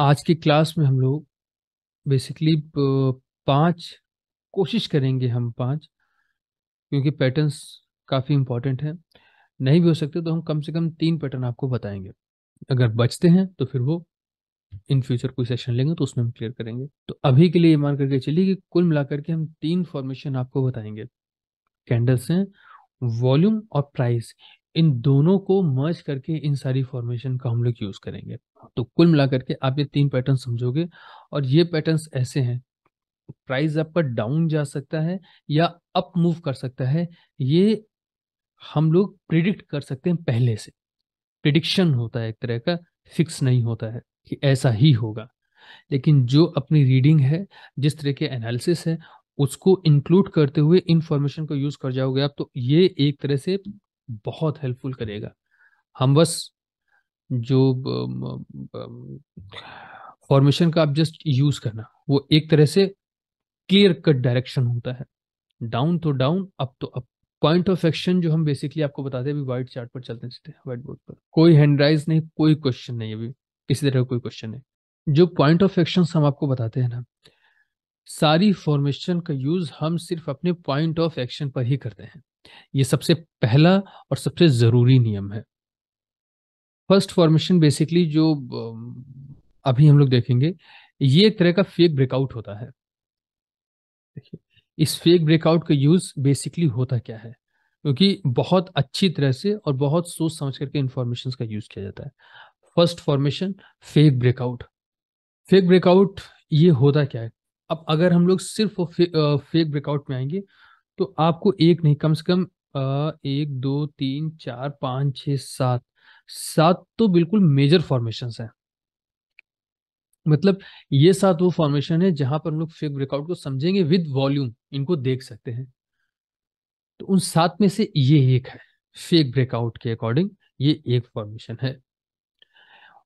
आज की क्लास में हम लोग बेसिकली पांच कोशिश करेंगे हम पांच क्योंकि पैटर्न्स काफ़ी इम्पॉर्टेंट हैं नहीं भी हो सकते तो हम कम से कम तीन पैटर्न आपको बताएंगे अगर बचते हैं तो फिर वो इन फ्यूचर कोई सेशन लेंगे तो उसमें हम क्लियर करेंगे तो अभी के लिए ये मान करके चलिए कि कुल मिलाकर के हम तीन फॉर्मेशन आपको बताएंगे कैंडल्स हैं वॉल्यूम और प्राइस इन दोनों को मर्ज करके इन सारी फॉर्मेशन का हम लोग यूज करेंगे तो कुल मिलाकर के आप ये तीन पैटर्न समझोगे और ये पैटर्न ऐसे हैं प्राइस आपका डाउन जा सकता है या अप मूव कर सकता है ये हम लोग प्रिडिक्ट कर सकते हैं पहले से प्रिडिक्शन होता है एक तरह का फिक्स नहीं होता है कि ऐसा ही होगा लेकिन जो अपनी रीडिंग है जिस तरह के एनालिसिस है उसको इंक्लूड करते हुए इंफॉर्मेशन को यूज कर जाओगे आप तो ये एक तरह से बहुत हेल्पफुल करेगा हम बस जो फॉर्मेशन का आप जस्ट यूज करना वो एक तरह से क्लियर कट डायरेक्शन होता है डाउन तो डाउन अप तो अप पॉइंट ऑफ एक्शन जो हम बेसिकली आपको बताते हैं अभी व्हाइट चार्ट पर चलते हैं व्हाइट बोर्ड पर कोई हैंड राइज नहीं कोई क्वेश्चन नहीं अभी इसी तरह कोई क्वेश्चन नहीं जो पॉइंट ऑफ एक्शन हम आपको बताते हैं ना सारी फॉर्मेशन का यूज हम सिर्फ अपने पॉइंट ऑफ एक्शन पर ही करते हैं ये सबसे पहला और सबसे ज़रूरी नियम है फर्स्ट फॉर्मेशन बेसिकली जो अभी हम लोग देखेंगे ये एक तरह का फेक ब्रेकआउट होता है देखिए इस फेक ब्रेकआउट का यूज़ बेसिकली होता क्या है क्योंकि बहुत अच्छी तरह से और बहुत सोच समझ करके इन्फॉर्मेशन का यूज़ किया जाता है first formation fake breakout fake breakout ये होता क्या है अब अगर हम लोग सिर्फ फे, फेक ब्रेकआउट में आएंगे तो आपको एक नहीं कम से कम एक दो तीन चार पाँच छ सात सात तो बिल्कुल मेजर फॉर्मेशन है मतलब ये सात वो फॉर्मेशन है जहां पर हम लोग फेक ब्रेकआउट को समझेंगे विद वॉल्यूम इनको देख सकते हैं तो उन सात में से ये एक है फेक ब्रेकआउट के अकॉर्डिंग ये एक फॉर्मेशन है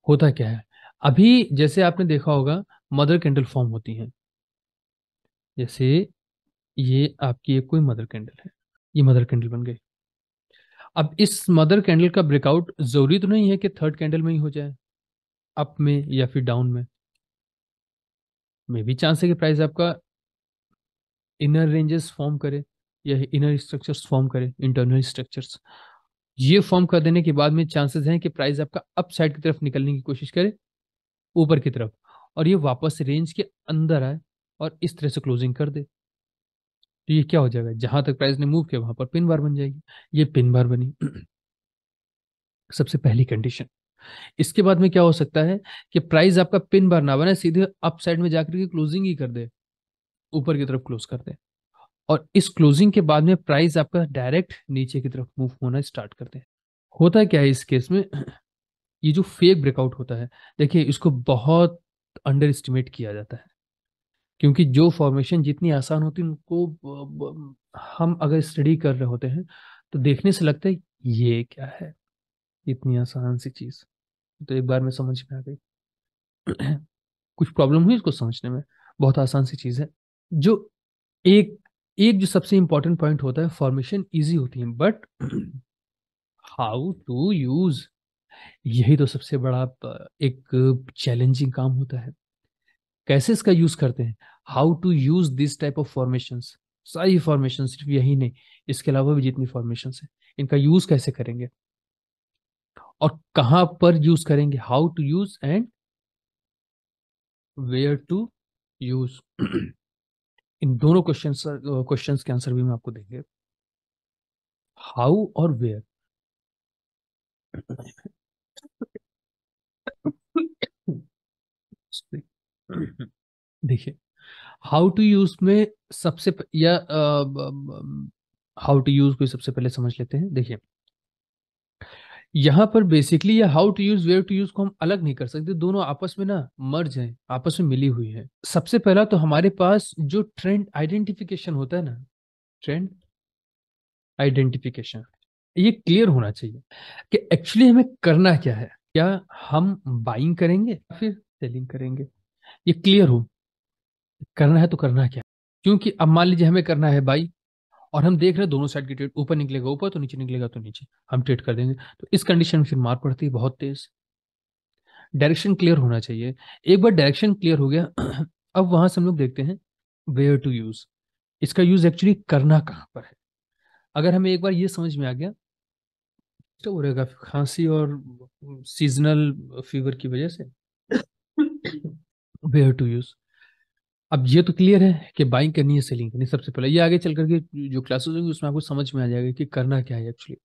होता क्या है अभी जैसे आपने देखा होगा मदर कैंडल फॉर्म होती है जैसे ये आपकी एक कोई मदर कैंडल है ये मदर कैंडल बन गई अब इस मदर कैंडल का ब्रेकआउट जरूरी तो नहीं है कि थर्ड कैंडल में ही हो जाए अप में या फिर डाउन में मे भी चांस है कि प्राइस आपका इनर रेंजेस फॉर्म करे या इनर स्ट्रक्चर्स फॉर्म करे इंटरनल स्ट्रक्चर्स ये फॉर्म कर देने के बाद में चांसेस हैं कि प्राइस आपका अप साइड की तरफ निकलने की कोशिश करे ऊपर की तरफ और ये वापस रेंज के अंदर आए और इस तरह से क्लोजिंग कर दे तो ये क्या हो जाएगा जहां तक प्राइस ने मूव किया वहां पर पिन बार बन जाएगी ये पिन बार बनी सबसे पहली कंडीशन इसके बाद में क्या हो सकता है कि प्राइस आपका पिन बार ना बने सीधे अप साइड में जाकर के क्लोजिंग ही कर दे ऊपर की तरफ क्लोज कर दे और इस क्लोजिंग के बाद में प्राइस आपका डायरेक्ट नीचे की तरफ मूव होना स्टार्ट कर दे होता है क्या है इस केस में ये जो फेक ब्रेकआउट होता है देखिए इसको बहुत अंडर एस्टिमेट किया जाता है क्योंकि जो फॉर्मेशन जितनी आसान होती है उनको हम अगर स्टडी कर रहे होते हैं तो देखने से लगता है ये क्या है इतनी आसान सी चीज़ तो एक बार में समझ में आ गई कुछ प्रॉब्लम हुई इसको समझने में बहुत आसान सी चीज़ है जो एक एक जो सबसे इंपॉर्टेंट पॉइंट होता है फॉर्मेशन इजी होती है बट हाउ टू यूज यही तो सबसे बड़ा एक चैलेंजिंग काम होता है कैसे इसका यूज करते हैं how to use this type of formation सारी फॉर्मेशन सिर्फ यही नहीं इसके अलावा भी जितनी फॉर्मेशन है इनका यूज कैसे करेंगे और कहां पर यूज करेंगे how to use and where to use इन दोनों क्वेश्चन क्वेश्चन के आंसर भी मैं आपको देंगे हाउ और वेयर देखिए हाउ टू यूज में सबसे प... या हाउ टू यूज को सबसे पहले समझ लेते हैं देखिए यहां पर बेसिकली या how to use where to use को हम अलग नहीं कर सकते दोनों आपस में ना मर्ज हैं आपस में मिली हुई है सबसे पहला तो हमारे पास जो ट्रेंड आइडेंटिफिकेशन होता है ना ट्रेंड आइडेंटिफिकेशन ये क्लियर होना चाहिए कि एक्चुअली हमें करना क्या है क्या हम बाइंग करेंगे फिर सेलिंग करेंगे ये क्लियर हो करना है तो करना क्या क्योंकि अब मान लीजिए हमें करना है बाई और हम देख रहे हैं दोनों साइड की ट्रेड ऊपर निकलेगा ऊपर तो नीचे निकलेगा तो नीचे हम ट्रेड कर देंगे तो इस कंडीशन में फिर मार पड़ती है बहुत तेज डायरेक्शन क्लियर होना चाहिए एक बार डायरेक्शन क्लियर हो गया अब वहां से हम लोग देखते हैं वेयर टू यूज इसका यूज एक्चुअली करना कहाँ पर है अगर हमें एक बार ये समझ में आ गया तो वो रहेगा खांसी और सीजनल फीवर की वजह से वेयर टू यूज़ अब ये तो क्लियर है कि बाइंग करनी है सेलिंग करनी सबसे पहले ये आगे चल करके जो क्लासेस होंगी उसमें आपको समझ में आ जाएगा कि करना क्या है एक्चुअली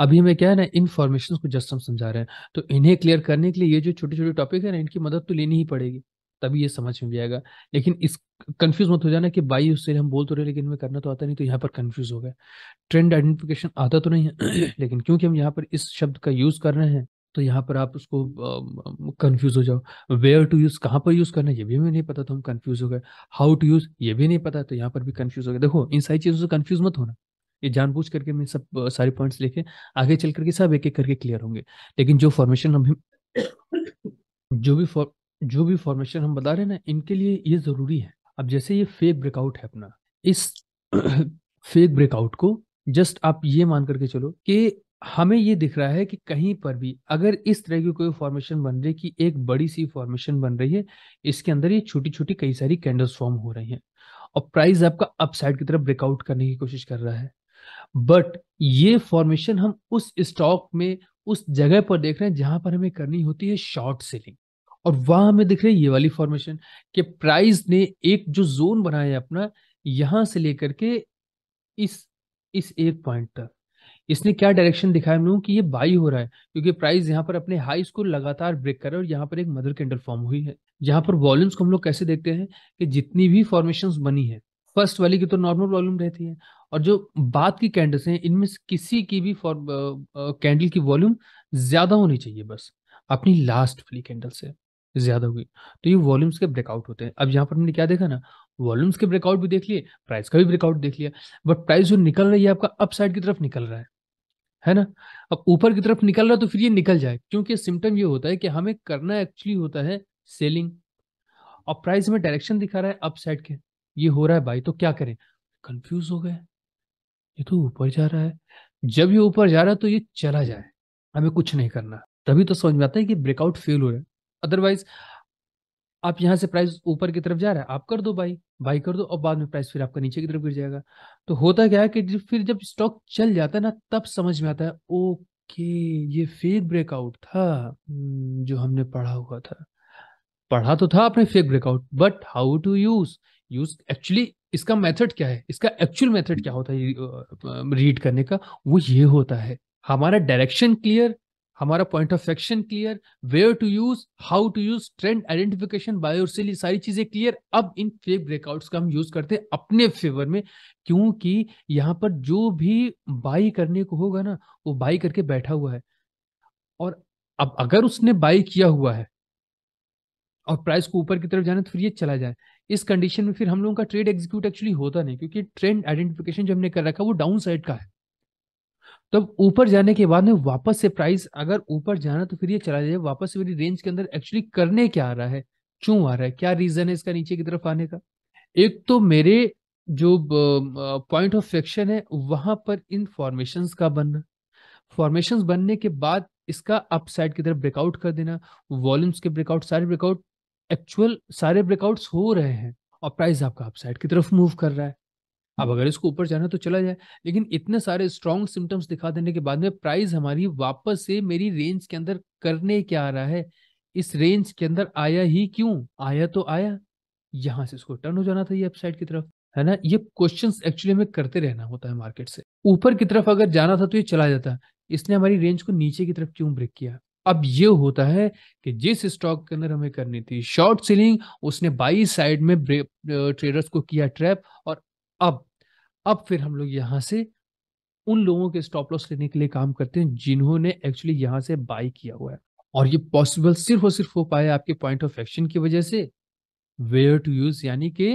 अभी हमें क्या है ना इनफॉर्मेशन को जस्ट हम समझा रहे हैं तो इन्हें क्लियर करने के लिए ये जो छोटे छोटे टॉपिक है ना इनकी मदद तो लेनी ही पड़ेगी तभी ये समझ में भी आएगा लेकिन इस कंफ्यूज मत हो जाना कि बाई उससे हम बोल तो रहे लेकिन हमें करना तो आता नहीं तो यहाँ पर कंफ्यूज हो गया ट्रेंड आइडेंटिफिकेशन आता तो नहीं है लेकिन क्योंकि हम यहाँ पर इस शब्द का यूज कर रहे हैं तो यहाँ पर आप उसको कंफ्यूज हो जाओ वेयर टू यूज़ कहाँ पर यूज़ करना है ये भी हमें नहीं पता तो हम कंफ्यूज हो गए हाउ टू यूज़ ये भी नहीं पता तो यहाँ पर भी कंफ्यूज हो गए देखो इन सारी चीज़ों से कंफ्यूज मत होना ये जानबूझ करके मैं सब सारे पॉइंट्स लेके आगे चल करके सब एक एक करके क्लियर होंगे लेकिन जो फॉर्मेशन हम जो भी फॉर जो भी फॉर्मेशन हम बता रहे हैं ना इनके लिए ये ज़रूरी है अब जैसे ये फेक ब्रेकआउट है अपना इस फेक ब्रेकआउट को जस्ट आप ये मान करके चलो कि हमें ये दिख रहा है कि कहीं पर भी अगर इस तरह की कोई फॉर्मेशन बन रही है कि एक बड़ी सी फॉर्मेशन बन रही है इसके अंदर ये छोटी छोटी कई सारी कैंडल्स फॉर्म हो रही हैं और प्राइस आपका अपसाइड की तरफ ब्रेकआउट करने की कोशिश कर रहा है बट ये फॉर्मेशन हम उस स्टॉक में उस जगह पर देख रहे हैं जहां पर हमें करनी होती है शॉर्ट सेलिंग और वहां हमें दिख रही है ये वाली फॉर्मेशन कि प्राइस ने एक जो जोन बनाया अपना यहां से लेकर के इस इस एक पॉइंट तक इसने क्या डायरेक्शन दिखाया हम लोगों कि ये बाई हो रहा है क्योंकि प्राइस यहाँ पर अपने हाईस को लगातार ब्रेक कर रहा है और यहाँ पर एक मदर कैंडल फॉर्म हुई है यहाँ पर वॉल्यूम्स को हम लोग कैसे देखते हैं कि जितनी भी फॉर्मेशन बनी है फर्स्ट वाली की तो नॉर्मल वॉल्यूम रहती है और जो बाद की कैंडल्स हैं इनमें किसी की भी कैंडल की वॉल्यूम ज्यादा होनी चाहिए बस अपनी लास्ट वाली कैंडल से ज्यादा हुई तो ये वॉल्यूम्स के ब्रेकआउट होते हैं अब यहाँ पर हमने क्या देखा ना वॉल्यूम्स के ब्रेकआउट भी देख लिए प्राइस का भी ब्रेकआउट देख लिया बट प्राइस जो निकल रही है आपका अपसाइड की तरफ निकल रहा है है ना अब ऊपर की तरफ निकल रहा तो फिर ये निकल जाए क्योंकि सिम्टम ये होता है कि हमें करना एक्चुअली होता है सेलिंग और प्राइस में डायरेक्शन दिखा रहा है अप साइड के ये हो रहा है भाई तो क्या करें कंफ्यूज हो गए ये तो ऊपर जा रहा है जब ये ऊपर जा रहा है तो ये चला जाए हमें कुछ नहीं करना तभी तो समझ में आता है कि ब्रेकआउट फेल हो रहा है अदरवाइज आप यहाँ से प्राइस ऊपर की तरफ जा रहा है आप कर दो बाई बाई कर दो और बाद में प्राइस फिर आपका नीचे की तरफ गिर जाएगा तो होता क्या है कि फिर जब स्टॉक चल जाता है ना तब समझ में आता है ओके ये फेक ब्रेकआउट था हम्म, जो हमने पढ़ा हुआ था पढ़ा तो था आपने fake breakout but how to use use actually इसका मेथड क्या है इसका एक्चुअल मेथड क्या होता है रीड करने का वो ये होता है हमारा डायरेक्शन क्लियर हमारा point of action clear where to use how to use trend identification buy or sell सारी चीजें क्लियर अब इन फेक ब्रेकआउट्स का हम यूज करते हैं अपने फेवर में क्योंकि यहाँ पर जो भी बाई करने को होगा ना वो बाई करके बैठा हुआ है और अब अगर उसने बाई किया हुआ है और प्राइस को ऊपर की तरफ जाना तो फिर ये चला जाए इस कंडीशन में फिर हम लोगों का ट्रेड एग्जीक्यूट एक्चुअली होता नहीं क्योंकि ट्रेंड आइडेंटिफिकेशन जो हमने कर रखा है वो डाउन साइड का है तो ऊपर जाने के बाद में वापस से प्राइस अगर ऊपर जाना तो फिर ये चला जाए वापस से मेरी रेंज के अंदर एक्चुअली करने क्या आ रहा है क्यों आ रहा है क्या रीजन है इसका नीचे की तरफ आने का एक तो मेरे जो पॉइंट ऑफ फ्रिक्शन है वहां पर इन फॉर्मेशन का बनना फॉर्मेशन बनने के बाद इसका अपसाइड की तरफ ब्रेकआउट कर देना वॉल्यूम्स के ब्रेकआउट सारे ब्रेकआउट एक्चुअल सारे ब्रेकआउट्स हो रहे हैं और प्राइस आपका अपसाइड की तरफ मूव कर रहा है अब अगर इसको ऊपर जाना तो चला जाए लेकिन इतने सारे स्ट्रॉन्ग सिम्टम्स दिखा देने के बाद में प्राइस हमारी वापस से मेरी रेंज के अंदर करने क्या आ रहा है इस रेंज के अंदर आया ही क्यों आया तो आया यहां से इसको टर्न हो जाना था ये अपसाइड की तरफ है ना ये क्वेश्चन एक्चुअली हमें करते रहना होता है मार्केट से ऊपर की तरफ अगर जाना था तो ये चला जाता इसने हमारी रेंज को नीचे की तरफ क्यों ब्रेक किया अब ये होता है कि जिस स्टॉक के अंदर हमें करनी थी शॉर्ट सेलिंग उसने बाई साइड में ट्रेडर्स को किया ट्रैप और अब अब फिर हम लोग यहाँ से उन लोगों के स्टॉप लॉस लेने के लिए काम करते हैं जिन्होंने एक्चुअली यहाँ से बाई किया हुआ है और ये पॉसिबल सिर्फ और सिर्फ हो पाया आपके पॉइंट ऑफ एक्शन की वजह से वेयर टू यूज यानी कि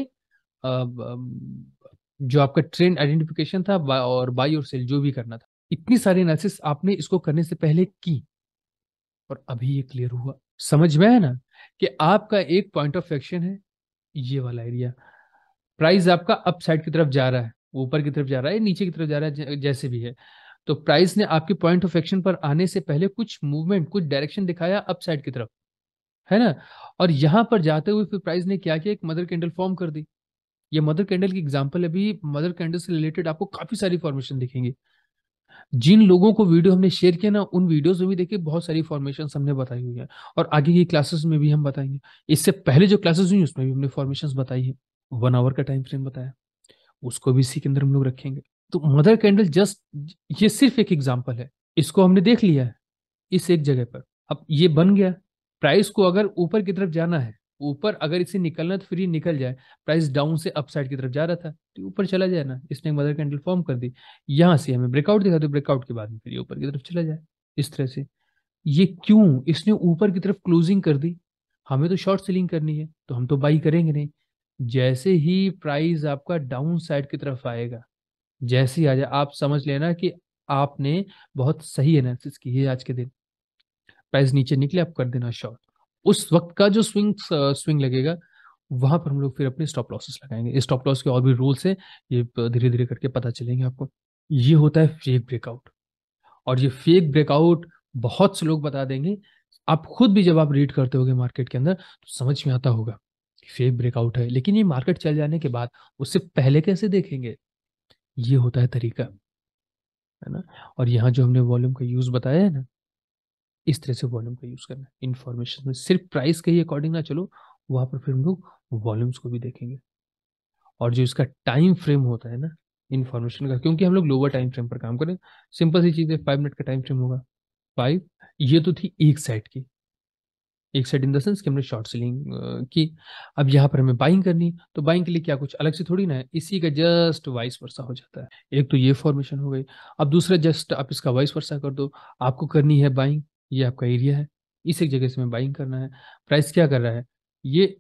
जो आपका ट्रेंड आइडेंटिफिकेशन था और बाई और सेल जो भी करना था इतनी सारी एनालिसिस आपने इसको करने से पहले की और अभी ये क्लियर हुआ समझ में है ना कि आपका एक पॉइंट ऑफ एक्शन है ये वाला एरिया प्राइस आपका अपसाइड की तरफ जा रहा है ऊपर की तरफ जा रहा है नीचे की तरफ जा रहा है जैसे भी है तो प्राइस ने आपके पॉइंट ऑफ एक्शन पर आने से पहले कुछ मूवमेंट कुछ डायरेक्शन दिखाया अपसाइड की तरफ है ना और यहां पर जाते हुए फिर प्राइस ने क्या किया एक मदर कैंडल फॉर्म कर दी ये मदर कैंडल की एग्जाम्पल अभी मदर कैंडल से रिलेटेड आपको काफी सारी फॉर्मेशन दिखेंगी जिन लोगों को वीडियो हमने शेयर किया ना उन वीडियोस में भी देखिए बहुत सारी फॉर्मेशन हमने बताई हुई है और आगे की क्लासेस में भी हम बताएंगे इससे पहले जो क्लासेस हुई उसमें भी हमने फॉर्मेशन बताई है वन आवर का टाइम फ्रेम बताया उसको भी इसी के अंदर हम लोग रखेंगे तो मदर कैंडल जस्ट ये सिर्फ एक एग्जाम्पल है इसको हमने देख लिया है इस एक जगह पर अब ये बन गया प्राइस को अगर ऊपर की तरफ जाना है ऊपर अगर इसे निकलना तो फिर ये निकल जाए प्राइस डाउन से अपसाइड की तरफ जा रहा था तो ऊपर चला जाए ना इसने मदर कैंडल फॉर्म कर दी यहाँ से हमें ब्रेकआउट दिखा तो ब्रेकआउट के बाद में फिर ये ऊपर की तरफ चला जाए इस तरह से ये क्यों इसने ऊपर की तरफ क्लोजिंग कर दी हमें तो शॉर्ट सेलिंग करनी है तो हम तो बाई करेंगे नहीं जैसे ही प्राइस आपका डाउन साइड की तरफ आएगा जैसे ही आ जाए आप समझ लेना कि आपने बहुत सही एनालिसिस की है आज के दिन प्राइस नीचे निकले आप कर देना शॉर्ट उस वक्त का जो स्विंग स्विंग लगेगा वहां पर हम लोग फिर अपने स्टॉप लॉसेस लगाएंगे स्टॉप लॉस के और भी रूल्स हैं ये धीरे धीरे करके पता चलेंगे आपको ये होता है फेक ब्रेकआउट और ये फेक ब्रेकआउट बहुत से लोग बता देंगे आप खुद भी जब आप रीड करते होगे मार्केट के अंदर तो समझ में आता होगा फेक ब्रेकआउट है लेकिन ये मार्केट चल जाने के बाद उससे पहले कैसे देखेंगे ये होता है तरीका है ना और यहाँ जो हमने वॉल्यूम का यूज़ बताया है ना इस तरह से वॉल्यूम का यूज़ करना इन्फॉर्मेशन में सिर्फ प्राइस के ही अकॉर्डिंग ना चलो वहां पर फिर हम लोग वॉल्यूम्स को भी देखेंगे और जो इसका टाइम फ्रेम होता है ना इन्फॉर्मेशन का क्योंकि हम लोग लोअर टाइम फ्रेम पर काम करें सिंपल सी चीज़ है फाइव मिनट का टाइम फ्रेम होगा फाइव ये तो थी एक साइड की एक सेट इन देंस कि हमने शॉर्ट सेलिंग की अब यहाँ पर हमें बाइंग करनी तो बाइंग के लिए क्या कुछ अलग से थोड़ी ना है इसी का जस्ट वाइस वर्षा हो जाता है एक तो ये फॉर्मेशन हो गई अब दूसरा जस्ट आप इसका वाइस वर्षा कर दो आपको करनी है बाइंग ये आपका एरिया है इस एक जगह से हमें बाइंग करना है प्राइस क्या कर रहा है ये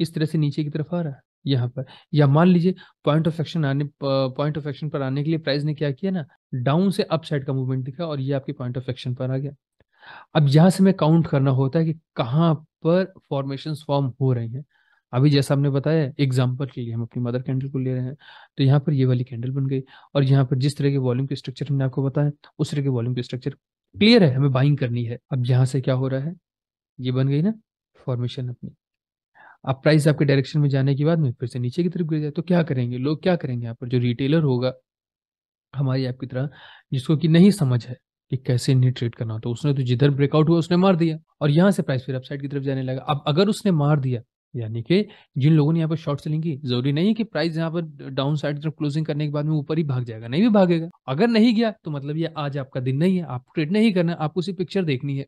इस तरह से नीचे की तरफ आ रहा है यहाँ पर या मान लीजिए पॉइंट ऑफ एक्शन आने पॉइंट ऑफ एक्शन पर आने के लिए प्राइस ने क्या किया ना डाउन से अपसाइड का मूवमेंट दिखा और ये आपके पॉइंट ऑफ एक्शन पर आ गया अब यहाँ से हमें काउंट करना होता है कि कहाँ पर फॉर्मेशन फॉर्म हो रही हैं अभी जैसा हमने बताया एग्जाम्पल के लिए हम अपनी मदर कैंडल को ले रहे हैं तो यहाँ पर ये वाली कैंडल बन गई और यहाँ पर जिस तरह के वॉल्यूम के स्ट्रक्चर हमने आपको बताया उस तरह के वॉल्यूम के स्ट्रक्चर क्लियर है हमें बाइंग करनी है अब यहाँ से क्या हो रहा है ये बन गई ना फॉर्मेशन अपनी अब प्राइस आपके डायरेक्शन में जाने के बाद में फिर से नीचे की तरफ गिर जाए तो क्या करेंगे लोग क्या करेंगे यहाँ पर जो रिटेलर होगा हमारी आपकी तरह जिसको कि नहीं समझ है कि कैसे इन्हें ट्रेड करना तो उसने तो जिधर ब्रेकआउट हुआ उसने मार दिया और यहाँ से प्राइस फिर अपसाइड की तरफ जाने लगा अब अगर उसने मार दिया यानी कि जिन लोगों ने यहाँ पर शॉर्ट सेलिंग की जरूरी नहीं है कि प्राइस यहाँ पर डाउन साइड तरफ क्लोजिंग करने के बाद में ऊपर ही भाग जाएगा नहीं भी भागेगा अगर नहीं गया तो मतलब ये आज आपका दिन नहीं है आप ट्रेड नहीं करना आपको सिर्फ पिक्चर देखनी है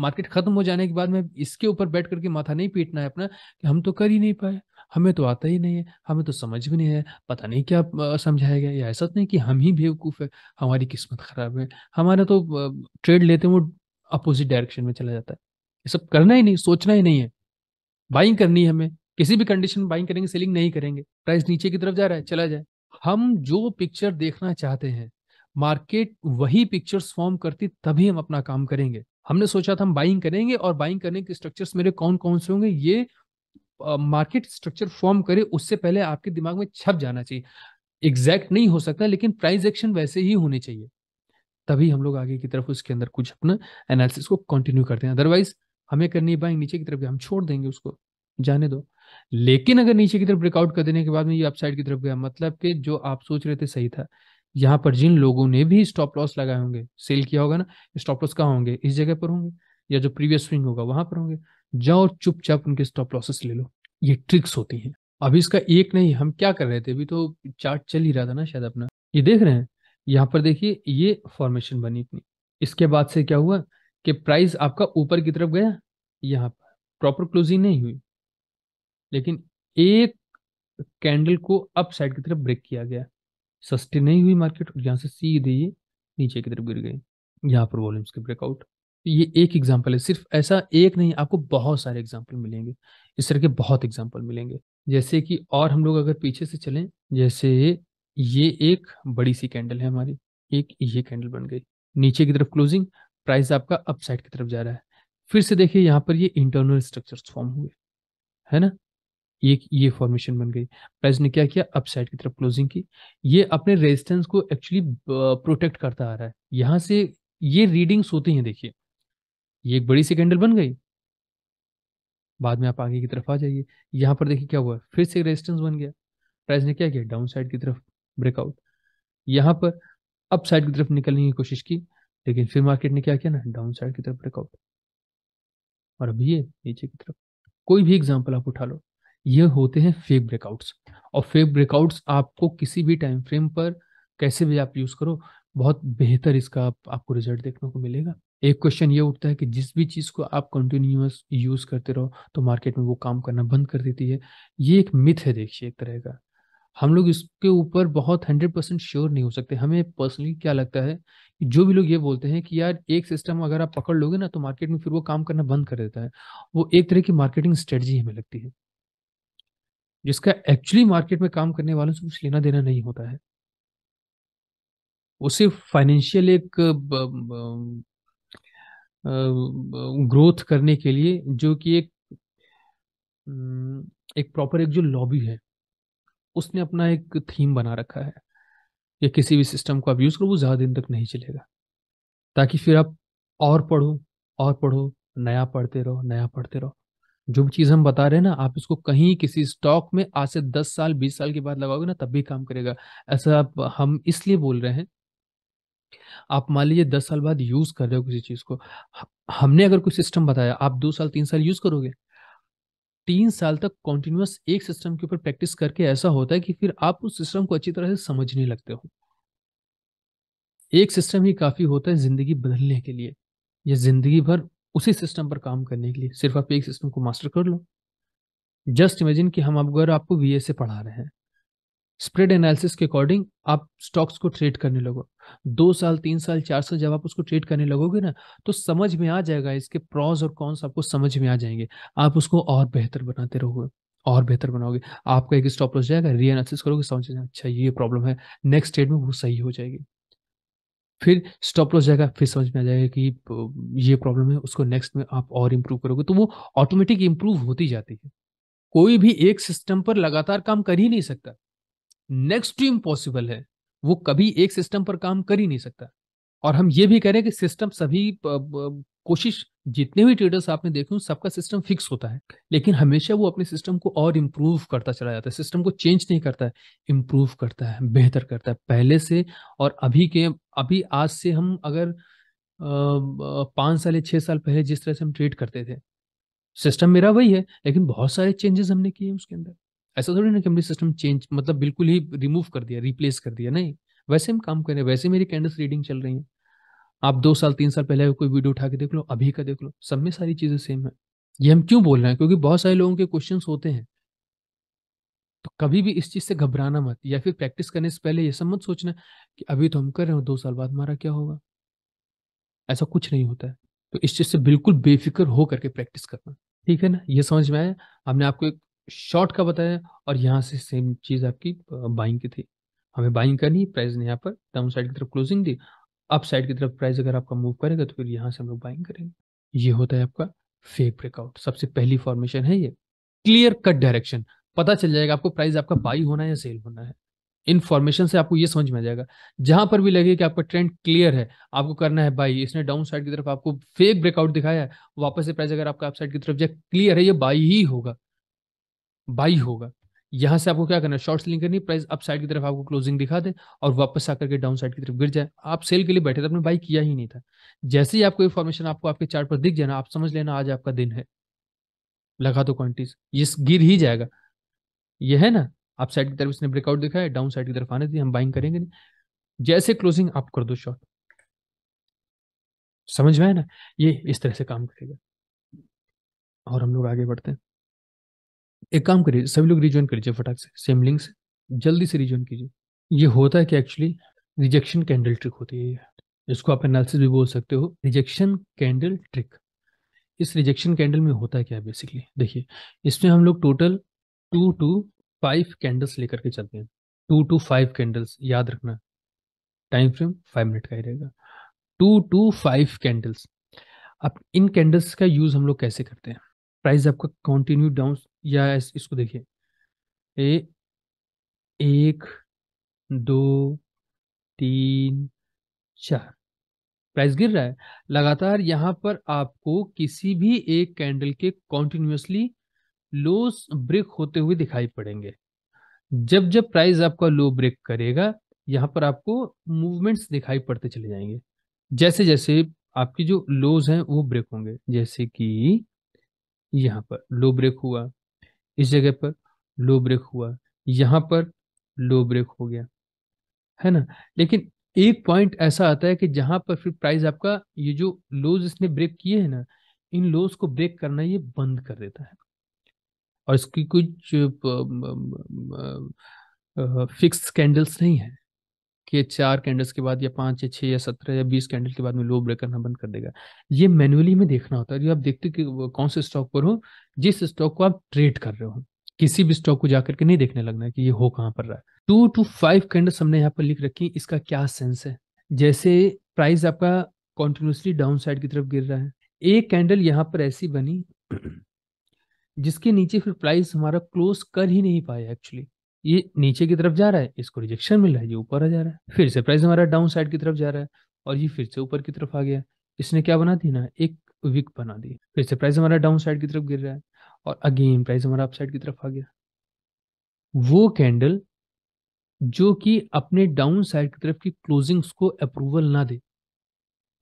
मार्केट खत्म हो जाने के बाद में इसके ऊपर बैठ करके माथा नहीं पीटना है अपना कि हम तो कर ही नहीं पाए हमें तो आता ही नहीं है हमें तो समझ भी नहीं है पता नहीं क्या समझाया गया या ऐसा तो नहीं कि हम ही बेवकूफ़ है हमारी किस्मत ख़राब है हमारा तो ट्रेड लेते हैं वो अपोजिट डायरेक्शन में चला जाता है ये सब करना ही नहीं सोचना ही नहीं है बाइंग करनी है हमें किसी भी कंडीशन में बाइंग करेंगे सेलिंग नहीं करेंगे प्राइस नीचे की तरफ जा रहा है चला जाए हम जो पिक्चर देखना चाहते हैं मार्केट वही पिक्चर्स फॉर्म करती तभी हम अपना काम करेंगे हमने सोचा था हम बाइंग करेंगे और बाइंग करने के स्ट्रक्चर्स मेरे कौन कौन से होंगे ये मार्केट स्ट्रक्चर फॉर्म करे उससे पहले आपके दिमाग में छप जाना चाहिए एग्जैक्ट नहीं हो सकता लेकिन प्राइस एक्शन वैसे ही होने चाहिए तभी हम लोग आगे की तरफ उसके अंदर कुछ अपना एनालिसिस को कंटिन्यू करते हैं अदरवाइज हमें करनी बाइंग नीचे की तरफ हम छोड़ देंगे उसको जाने दो लेकिन अगर नीचे की तरफ ब्रेकआउट कर देने के बाद में ये अपसाइड की तरफ गया मतलब कि जो आप सोच रहे थे सही था यहाँ पर जिन लोगों ने भी स्टॉप लॉस लगाए होंगे सेल किया होगा ना स्टॉप लॉस कहाँ होंगे इस जगह पर होंगे या जो प्रीवियस स्विंग होगा वहां पर होंगे जाओ चुपचाप उनके स्टॉप लॉसेस ले लो ये ट्रिक्स होती हैं अभी इसका एक नहीं हम क्या कर रहे थे अभी तो चार्ट चल ही रहा था ना शायद अपना ये देख रहे हैं यहाँ पर देखिए ये फॉर्मेशन बनी इतनी इसके बाद से क्या हुआ कि प्राइस आपका ऊपर की तरफ गया यहाँ पर प्रॉपर क्लोजिंग नहीं हुई लेकिन एक कैंडल को अप साइड की तरफ ब्रेक किया गया सस्टेन नहीं हुई मार्केट और यहाँ से सीधे ये नीचे की तरफ गिर गई यहाँ पर वॉल्यूम्स के ब्रेकआउट ये एक एग्जाम्पल है सिर्फ ऐसा एक नहीं आपको बहुत सारे एग्जाम्पल मिलेंगे इस तरह के बहुत एग्जाम्पल मिलेंगे जैसे कि और हम लोग अगर पीछे से चलें जैसे ये एक बड़ी सी कैंडल है हमारी एक ये कैंडल बन गई नीचे की तरफ क्लोजिंग प्राइस आपका अपसाइड की तरफ जा रहा है फिर से देखिए यहाँ पर ये इंटरनल स्ट्रक्चर्स फॉर्म हुए है ना एक ये फॉर्मेशन बन गई प्राइस ने क्या किया अपसाइड की तरफ क्लोजिंग की ये अपने रेजिस्टेंस को एक्चुअली प्रोटेक्ट करता आ रहा है यहाँ से ये रीडिंग्स होती हैं देखिए ये एक बड़ी सी कैंडल बन गई बाद में आप आगे की तरफ आ जाइए यहां पर देखिए क्या हुआ फिर से रेजिस्टेंस बन गया प्राइस ने क्या किया डाउन साइड की तरफ ब्रेकआउट यहाँ पर अप साइड की तरफ निकलने की कोशिश की लेकिन फिर मार्केट ने क्या किया ना डाउन साइड की तरफ ब्रेकआउट और अभी ये नीचे की तरफ कोई भी एग्जाम्पल आप उठा लो ये होते हैं फेक ब्रेकआउट्स और फेक ब्रेकआउट्स आपको किसी भी टाइम फ्रेम पर कैसे भी आप यूज़ करो बहुत बेहतर इसका आपको रिजल्ट देखने को मिलेगा एक क्वेश्चन ये उठता है कि जिस भी चीज़ को आप कंटिन्यूस यूज़ करते रहो तो मार्केट में वो काम करना बंद कर देती है ये एक मिथ है देखिए एक तरह का हम लोग इसके ऊपर बहुत हंड्रेड परसेंट श्योर नहीं हो सकते हमें पर्सनली क्या लगता है कि जो भी लोग ये बोलते हैं कि यार एक सिस्टम अगर आप पकड़ लोगे ना तो मार्केट में फिर वो काम करना बंद कर देता है वो एक तरह की मार्केटिंग स्ट्रेटजी हमें लगती है जिसका एक्चुअली मार्केट में काम करने वालों से कुछ लेना देना नहीं होता है वो सिर्फ फाइनेंशियल एक ग्रोथ करने के लिए जो कि एक एक प्रॉपर एक जो लॉबी है उसने अपना एक थीम बना रखा है या किसी भी सिस्टम को आप यूज़ करो वो ज़्यादा दिन तक नहीं चलेगा ताकि फिर आप और पढ़ो और पढ़ो नया पढ़ते रहो नया पढ़ते रहो जो भी चीज़ हम बता रहे हैं ना आप इसको कहीं किसी स्टॉक में आज से दस साल बीस साल के बाद लगाओगे ना तब भी काम करेगा ऐसा आप हम इसलिए बोल रहे हैं आप मान लीजिए दस साल बाद यूज कर रहे हो किसी चीज को हमने अगर कोई सिस्टम बताया आप दो साल तीन साल यूज करोगे तीन साल तक कॉन्टिन्यूस एक सिस्टम के ऊपर प्रैक्टिस करके ऐसा होता है कि फिर आप उस सिस्टम को अच्छी तरह से समझने लगते हो एक सिस्टम ही काफी होता है जिंदगी बदलने के लिए या जिंदगी भर उसी सिस्टम पर काम करने के लिए सिर्फ आप एक सिस्टम को मास्टर कर लो जस्ट इमेजिन कि हम अगर आपको वी पढ़ा रहे हैं स्प्रेड एनालिसिस के अकॉर्डिंग आप स्टॉक्स को ट्रेड करने लगो दो साल तीन साल चार साल जब आप उसको ट्रेड करने लगोगे ना तो समझ में आ जाएगा इसके प्रॉज और कॉन्स आपको समझ में आ जाएंगे आप उसको और बेहतर बनाते रहोगे और बेहतर बनाओगे आपका एक स्टॉप लॉस जाएगा री करोगे समझ अच्छा ये प्रॉब्लम है नेक्स्ट ट्रेड में वो सही हो जाएगी फिर स्टॉप लॉस जाएगा फिर समझ में आ जाएगा कि ये प्रॉब्लम है उसको नेक्स्ट में आप और इम्प्रूव करोगे तो वो ऑटोमेटिक इम्प्रूव होती जाती है कोई भी एक सिस्टम पर लगातार काम कर ही नहीं सकता नेक्स्ट टू इम्पॉसिबल है वो कभी एक सिस्टम पर काम कर ही नहीं सकता और हम ये भी कह रहे हैं कि सिस्टम सभी कोशिश जितने भी ट्रेडर्स आपने देखे उन सबका सिस्टम फिक्स होता है लेकिन हमेशा वो अपने सिस्टम को और इम्प्रूव करता चला जाता है सिस्टम को चेंज नहीं करता है इम्प्रूव करता है बेहतर करता है पहले से और अभी के अभी आज से हम अगर पाँच साल या छः साल पहले जिस तरह से हम ट्रेड करते थे सिस्टम मेरा वही है लेकिन बहुत सारे चेंजेस हमने किए उसके अंदर ऐसा थोड़ी ना कि हमने सिस्टम चेंज मतलब बिल्कुल ही रिमूव कर दिया रिप्लेस कर दिया नहीं वैसे हम काम कर रहे हैं वैसे मेरी कैंडल्स रीडिंग चल रही है आप दो साल तीन साल पहले कोई वीडियो उठा के देख लो अभी का देख लो सब में सारी चीज़ें सेम है ये हम क्यों बोल रहे हैं क्योंकि बहुत सारे लोगों के क्वेश्चन होते हैं तो कभी भी इस चीज़ से घबराना मत या फिर प्रैक्टिस करने से पहले ये सब मत सोचना कि अभी तो हम कर रहे हो दो साल बाद हमारा क्या होगा ऐसा कुछ नहीं होता है तो इस चीज़ से बिल्कुल बेफिक्र हो करके प्रैक्टिस करना ठीक है ना ये समझ में आया हमने आपको एक शॉर्ट का बताया और यहाँ से सेम चीज़ आपकी बाइंग की थी हमें बाइंग करनी प्राइस ने यहाँ पर डाउन साइड की तरफ क्लोजिंग दी अप साइड की तरफ प्राइस अगर आपका मूव करेगा तो फिर यहाँ से हम लोग बाइंग करेंगे ये होता है आपका फेक ब्रेकआउट सबसे पहली फॉर्मेशन है ये क्लियर कट डायरेक्शन पता चल जाएगा आपको प्राइस आपका बाई होना है या सेल होना है इन फॉर्मेशन से आपको ये समझ में आ जाएगा जहां पर भी लगे कि आपका ट्रेंड क्लियर है आपको करना है बाई इसने डाउन साइड की तरफ आपको फेक ब्रेकआउट दिखाया है वापस से प्राइस अगर आपका अपसाइड की तरफ जाए क्लियर है ये बाई ही होगा बाई होगा यहां से आपको क्या करना है शॉर्ट सेलिंग करनी प्राइस अप साइड की तरफ आपको क्लोजिंग दिखा दे और वापस आकर के डाउन साइड की तरफ गिर जाए आप सेल के लिए बैठे थे आपने बाई किया ही नहीं था जैसे ही आपको इन्फॉर्मेशन आपको आपके चार्ट पर दिख जाए आप समझ लेना आज आपका दिन है लगा दो क्वान्टिटीज ये गिर ही जाएगा यह है ना आप साइड की तरफ इसने ब्रेकआउट दिखा है डाउन साइड की तरफ आने दी हम बाइंग करेंगे नहीं जैसे क्लोजिंग आप कर दो शॉर्ट समझ में है ना ये इस तरह से काम करेगा और हम लोग आगे बढ़ते हैं एक काम करिए सभी लोग रिज्वाइन करिए फटाक से सेम लिंक से जल्दी से रिज्वाइन कीजिए ये होता है कि एक्चुअली रिजेक्शन कैंडल ट्रिक होती है इसको आप एनालिसिस भी बोल सकते हो रिजेक्शन कैंडल ट्रिक इस रिजेक्शन कैंडल में होता है क्या बेसिकली देखिए इसमें हम लोग total two two five candles लेकर के चलते हैं टू टू फाइव कैंडल्स याद रखना टाइम फ्रेम फाइव मिनट का ही रहेगा टू टू फाइव कैंडल्स अब इन कैंडल्स का यूज़ हम लोग कैसे करते हैं प्राइस आपका कंटिन्यू डाउन या इस, इसको देखिए ए एक दो तीन चार प्राइस गिर रहा है लगातार यहां पर आपको किसी भी एक कैंडल के कॉन्टिन्यूसली लोस ब्रेक होते हुए दिखाई पड़ेंगे जब जब प्राइस आपका लो ब्रेक करेगा यहां पर आपको मूवमेंट्स दिखाई पड़ते चले जाएंगे जैसे जैसे आपकी जो लोज हैं वो ब्रेक होंगे जैसे कि यहाँ पर लो ब्रेक हुआ इस जगह पर लो ब्रेक हुआ यहां पर लो ब्रेक हो गया है ना लेकिन एक पॉइंट ऐसा आता है कि जहां पर फिर प्राइस आपका ये जो लोज इसने ब्रेक किए है ना इन लोज को ब्रेक करना ये बंद कर देता है और इसकी कुछ फिक्स कैंडल्स नहीं है कि चार कैंडल्स के बाद या पाँच या छः या सत्रह या बीस कैंडल के बाद में लो ब्रेक करना बंद कर देगा ये मैनुअली में देखना होता है जो आप देखते हो कि कौन से स्टॉक पर हो जिस स्टॉक को आप ट्रेड कर रहे हो किसी भी स्टॉक को जाकर के नहीं देखने लगना है कि ये हो कहाँ पर रहा है टू टू फाइव कैंडल्स हमने यहाँ पर लिख रखी है इसका क्या सेंस है जैसे प्राइस आपका कॉन्टिन्यूसली डाउन साइड की तरफ गिर रहा है एक कैंडल यहाँ पर ऐसी बनी जिसके नीचे फिर प्राइस हमारा क्लोज कर ही नहीं पाया एक्चुअली ये नीचे की तरफ जा रहा है इसको रिजेक्शन मिल रहा है ये ऊपर आ जा रहा है फिर से प्राइस हमारा डाउन साइड की तरफ जा रहा है और ये फिर से ऊपर की तरफ आ गया इसने क्या बना दी ना एक विक बना दी फिर से प्राइस हमारा डाउन साइड की तरफ गिर रहा है और अगेन प्राइस हमारा अप साइड की तरफ आ गया वो कैंडल जो कि अपने डाउन साइड की तरफ की क्लोजिंग्स को अप्रूवल ना दे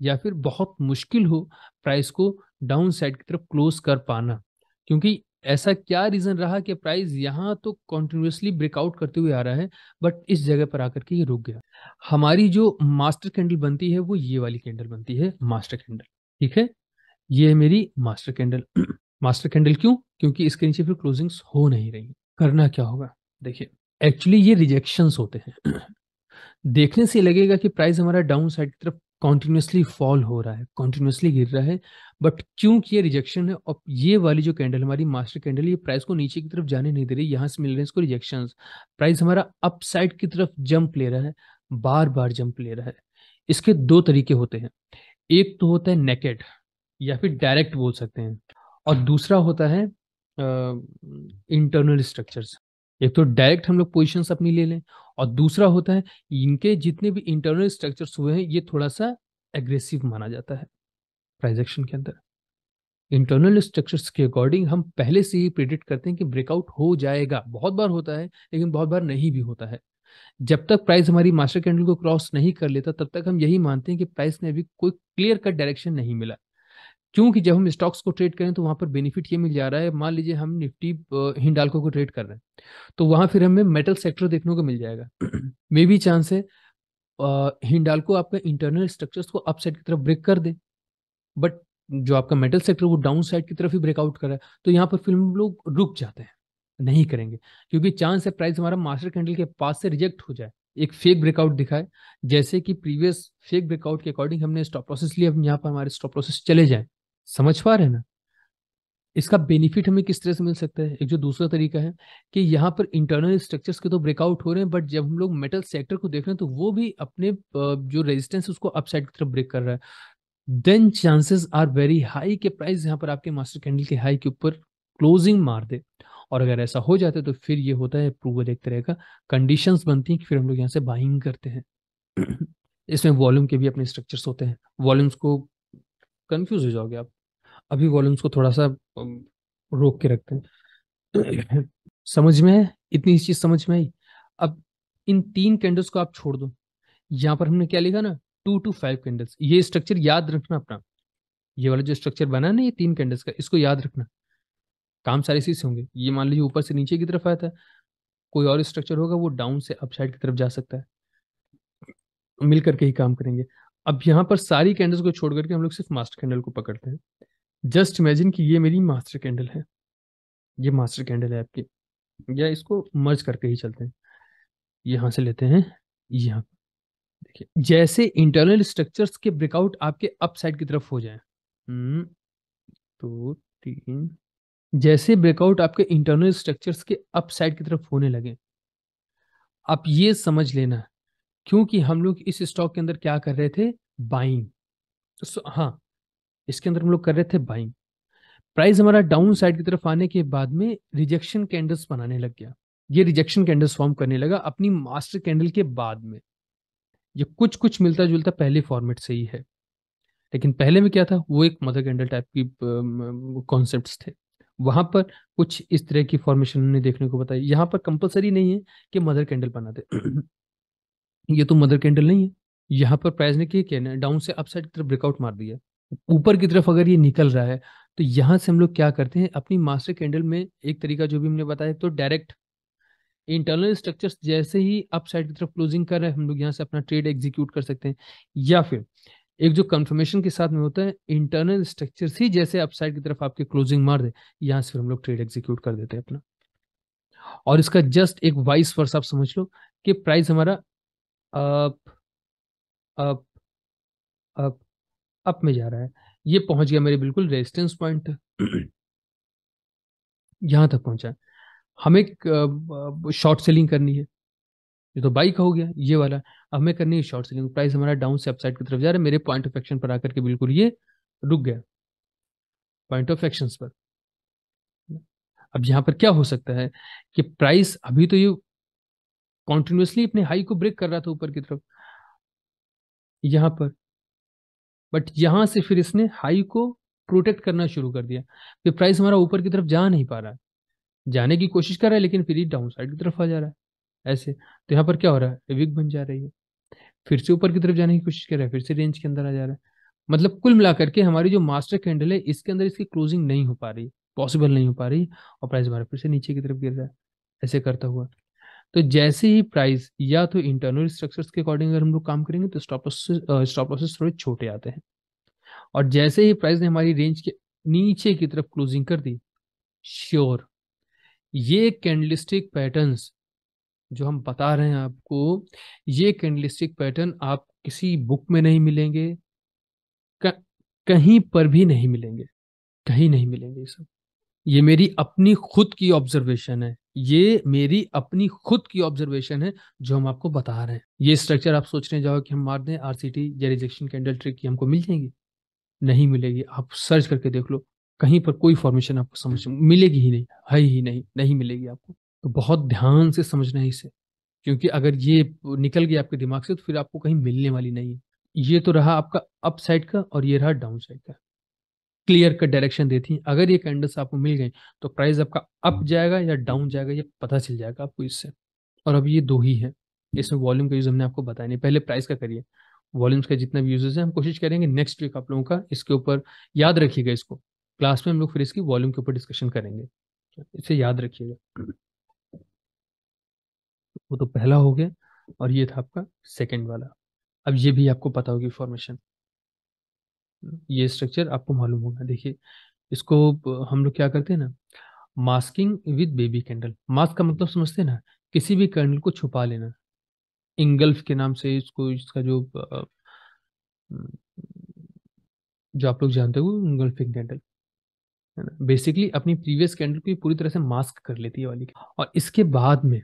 या फिर बहुत मुश्किल हो प्राइस को डाउन साइड की तरफ क्लोज कर पाना क्योंकि ऐसा क्या रीजन रहा कि प्राइस यहाँ तो कंटिन्यूसली ब्रेकआउट करते हुए आ रहा है बट इस जगह पर आकर के ये रुक गया हमारी जो मास्टर कैंडल बनती है वो ये वाली कैंडल बनती है मास्टर कैंडल ठीक है ये है मेरी मास्टर कैंडल मास्टर कैंडल क्यों क्योंकि इसके नीचे फिर क्लोजिंग्स हो नहीं रही करना क्या होगा देखिए एक्चुअली ये रिजेक्शंस होते हैं देखने से लगेगा कि प्राइस हमारा डाउन साइड की तरफ कॉन्टिन्यूसली फॉल हो रहा है कॉन्टिन्यूसली गिर रहा है बट क्योंकि ये रिजेक्शन है और ये वाली जो कैंडल हमारी मास्टर कैंडल ये प्राइस को नीचे की तरफ जाने नहीं दे रही यहाँ से मिल रहे हैं इसको रिजेक्शन प्राइस हमारा अपसाइड की तरफ जंप ले रहा है बार बार जंप ले रहा है इसके दो तरीके होते हैं एक तो होता है नेकेट या फिर डायरेक्ट बोल सकते हैं और दूसरा होता है इंटरनल स्ट्रक्चर्स एक तो डायरेक्ट हम लोग पोजिशन अपनी ले लें और दूसरा होता है इनके जितने भी इंटरनल स्ट्रक्चर्स हुए हैं ये थोड़ा सा एग्रेसिव माना जाता है प्राइज एक्शन के अंदर इंटरनल स्ट्रक्चर्स के अकॉर्डिंग हम पहले से ही प्रिडिक्ट करते हैं कि ब्रेकआउट हो जाएगा बहुत बार होता है लेकिन बहुत बार नहीं भी होता है जब तक प्राइस हमारी मास्टर कैंडल को क्रॉस नहीं कर लेता तब तक हम यही मानते हैं कि प्राइस ने अभी कोई क्लियर कट डायरेक्शन नहीं मिला क्योंकि जब हम स्टॉक्स को ट्रेड करें तो वहां पर बेनिफिट ये मिल जा रहा है मान लीजिए हम निफ्टी हिंडालको को ट्रेड कर रहे हैं तो वहां फिर हमें मेटल सेक्टर देखने को मिल जाएगा मे बी चांस है हिंडालको आपका इंटरनल स्ट्रक्चर्स को अपसाइड की तरफ ब्रेक कर दे बट जो आपका मेटल सेक्टर वो डाउन साइड की तरफ ही ब्रेकआउट कर रहा है तो यहाँ पर फिल्म लोग रुक जाते हैं नहीं करेंगे क्योंकि चांस है प्राइस हमारा मास्टर कैंडल के पास से रिजेक्ट हो जाए एक फेक ब्रेकआउट दिखाए जैसे कि प्रीवियस फेक ब्रेकआउट के अकॉर्डिंग हमने स्टॉप प्रोसेस लिया अब यहाँ पर हमारे स्टॉप प्रोसेस चले जाएं समझ पा रहे हैं ना इसका बेनिफिट हमें किस तरह से मिल सकता है एक जो दूसरा तरीका है कि यहाँ पर इंटरनल स्ट्रक्चर्स के तो ब्रेकआउट हो रहे हैं बट जब हम लोग मेटल सेक्टर को देख रहे हैं तो वो भी अपने जो रेजिस्टेंस उसको अपसाइड की तरफ ब्रेक कर रहा है then chances are very high के प्राइस यहाँ पर आपके मास्टर कैंडल के हाई के ऊपर क्लोजिंग मार दे और अगर ऐसा हो जाता है तो फिर ये होता है अप्रूवल एक तरह का कंडीशंस बनती हैं कि फिर हम लोग यहाँ से बाइंग करते हैं इसमें वॉल्यूम के भी अपने स्ट्रक्चर्स होते हैं वॉल्यूम्स को कंफ्यूज हो जाओगे आप अभी वॉल्यूम्स को थोड़ा सा रोक के रखते हैं समझ में है इतनी चीज समझ में आई अब इन तीन कैंडल्स को आप छोड़ दो यहाँ पर हमने क्या लिखा ना टू टू फाइव कैंडल्स ये स्ट्रक्चर याद रखना अपना ये वाला जो स्ट्रक्चर बना ना ये तीन कैंडल्स का इसको याद रखना काम सारे इसी से होंगे ये मान लीजिए ऊपर से नीचे की तरफ आया था कोई और स्ट्रक्चर होगा वो डाउन से अप साइड की तरफ जा सकता है मिल करके ही काम करेंगे अब यहाँ पर सारी कैंडल्स को छोड़ करके हम लोग सिर्फ मास्टर कैंडल को पकड़ते हैं जस्ट इमेजिन कि ये मेरी मास्टर कैंडल है ये मास्टर कैंडल है आपकी या इसको मर्ज करके ही चलते हैं यहाँ से लेते हैं यहाँ देखिए जैसे इंटरनल स्ट्रक्चर्स के ब्रेकआउट आपके अप साइड की तरफ हो जाए तो हम्म, तीन जैसे ब्रेकआउट आपके इंटरनल स्ट्रक्चर्स के अप साइड की तरफ होने लगे आप ये समझ लेना क्योंकि हम लोग इस स्टॉक के अंदर क्या कर रहे थे बाइंग तो हाँ इसके अंदर हम लोग कर रहे थे बाइंग प्राइस हमारा डाउन साइड की तरफ आने के बाद में रिजेक्शन कैंडल्स बनाने लग गया ये रिजेक्शन कैंडल्स फॉर्म करने लगा अपनी मास्टर कैंडल के बाद में ये कुछ कुछ मिलता जुलता पहले फॉर्मेट से ही है लेकिन पहले में क्या था वो एक मदर कैंडल टाइप की कॉन्सेप्ट थे वहां पर कुछ इस तरह की फॉर्मेशन ने देखने को बताई यहाँ पर कंपलसरी नहीं है कि मदर कैंडल बना दे ये तो मदर कैंडल नहीं है यहाँ पर प्राइस ने क्या डाउन से अपसाइड की तरफ ब्रेकआउट मार दिया ऊपर की तरफ अगर ये निकल रहा है तो यहाँ से हम लोग क्या करते हैं अपनी मास्टर कैंडल में एक तरीका जो भी हमने बताया तो डायरेक्ट इंटरनल स्ट्रक्चर्स जैसे ही अप साइड की तरफ क्लोजिंग कर रहे हैं हम लोग यहाँ से अपना ट्रेड एग्जीक्यूट कर सकते हैं या फिर एक जो कंफर्मेशन के साथ में होता है इंटरनल स्ट्रक्चर ही जैसे अप साइड की तरफ आपके क्लोजिंग मार दे यहाँ से फिर हम लोग ट्रेड एग्जीक्यूट कर देते हैं अपना और इसका जस्ट एक वाइस वर्स आप समझ लो कि प्राइस हमारा अप अप अप अप में जा रहा है ये पहुंच गया मेरे बिल्कुल रेजिस्टेंस पॉइंट तक यहाँ तक पहुंचा हमें शॉर्ट सेलिंग करनी है ये तो बाइक हो गया ये वाला हमें करनी है शॉर्ट सेलिंग प्राइस हमारा डाउन से अपसाइड की तरफ जा रहा है मेरे पॉइंट ऑफ एक्शन पर आकर के बिल्कुल ये रुक गया पॉइंट ऑफ एक्शन पर अब यहां पर क्या हो सकता है कि प्राइस अभी तो ये कॉन्टिन्यूसली अपने हाई को ब्रेक कर रहा था ऊपर की तरफ यहां पर बट यहाँ से फिर इसने हाई को प्रोटेक्ट करना शुरू कर दिया फिर प्राइस हमारा ऊपर की तरफ जा नहीं पा रहा है जाने की कोशिश कर रहा है लेकिन फिर ही डाउन साइड की तरफ आ जा रहा है ऐसे तो यहाँ पर क्या हो रहा है विक बन जा रही है फिर से ऊपर की तरफ जाने की कोशिश कर रहा है फिर से रेंज के अंदर आ जा रहा है मतलब कुल मिलाकर के हमारी जो मास्टर कैंडल है इसके अंदर इसकी क्लोजिंग नहीं हो पा रही पॉसिबल नहीं हो पा रही और प्राइस हमारा फिर से नीचे की तरफ गिर रहा है ऐसे करता हुआ तो जैसे ही प्राइस या तो इंटरनल स्ट्रक्चर्स के अकॉर्डिंग अगर हम लोग काम करेंगे तो स्टॉप स्टॉप लॉसेस थोड़े छोटे आते हैं और जैसे ही प्राइस ने हमारी रेंज के नीचे की तरफ क्लोजिंग कर दी श्योर ये कैंडलिस्टिक पैटर्न्स जो हम बता रहे हैं आपको ये कैंडलिस्टिक पैटर्न आप किसी बुक में नहीं मिलेंगे कहीं पर भी नहीं मिलेंगे कहीं नहीं मिलेंगे ये सब ये मेरी अपनी खुद की ऑब्जर्वेशन है ये मेरी अपनी खुद की ऑब्जर्वेशन है जो हम आपको बता रहे हैं ये स्ट्रक्चर आप सोच रहे जाओ कि हम मार दें आर टी या रिजेक्शन कैंडल ट्रिक की हमको मिल जाएगी नहीं मिलेगी आप सर्च करके देख लो कहीं पर कोई फॉर्मेशन आपको समझ मिलेगी ही नहीं है ही नहीं नहीं मिलेगी आपको तो बहुत ध्यान से समझना है इसे क्योंकि अगर ये निकल गया आपके दिमाग से तो फिर आपको कहीं मिलने वाली नहीं है ये तो रहा आपका अप साइड का और ये रहा डाउन साइड का क्लियर कट डायरेक्शन देती हैं अगर ये कैंडल्स आपको मिल गए तो प्राइस आपका अप हम्म। जाएगा या डाउन जाएगा ये पता चल जाएगा आपको इससे और अब ये दो ही है इसमें वॉल्यूम का यूज़ हमने आपको बताया नहीं पहले प्राइस का करिए वॉल्यूम्स का जितना भी यूजेस है हम कोशिश करेंगे नेक्स्ट वीक आप लोगों का इसके ऊपर याद रखिएगा इसको क्लास में हम लोग फिर इसकी वॉल्यूम के ऊपर डिस्कशन करेंगे इसे याद रखिएगा वो तो पहला हो गया और ये था आपका सेकेंड वाला अब ये भी आपको पता होगी इन्फॉर्मेशन ये स्ट्रक्चर आपको मालूम होगा देखिए इसको हम लोग क्या करते हैं ना masking with baby candle mask का मतलब समझते हैं ना किसी भी कैंडल को छुपा लेना इंगल्फ के नाम से इसको इसका जो जो आप लोग जानते हो इंगल्फिंग कैंडल है ना बेसिकली अपनी प्रीवियस कैंडल को पूरी तरह से मास्क कर लेती है वाली और इसके बाद में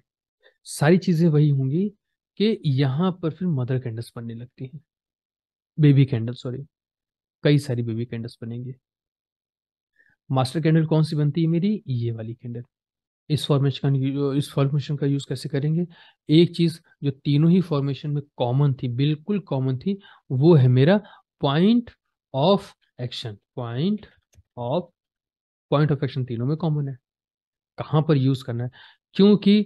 सारी चीज़ें वही होंगी कि यहाँ पर फिर मदर कैंडल्स बनने लगती हैं बेबी कैंडल सॉरी कई सारी बेबी कैंडल्स बनेंगे मास्टर कैंडल कौन सी बनती है मेरी ये वाली कैंडल इस फॉर्मेशन का इस फॉर्मेशन का यूज़ कैसे करेंगे एक चीज़ जो तीनों ही फॉर्मेशन में कॉमन थी बिल्कुल कॉमन थी वो है मेरा point of action point of point of action तीनों में कॉमन है कहाँ पर यूज़ करना है क्योंकि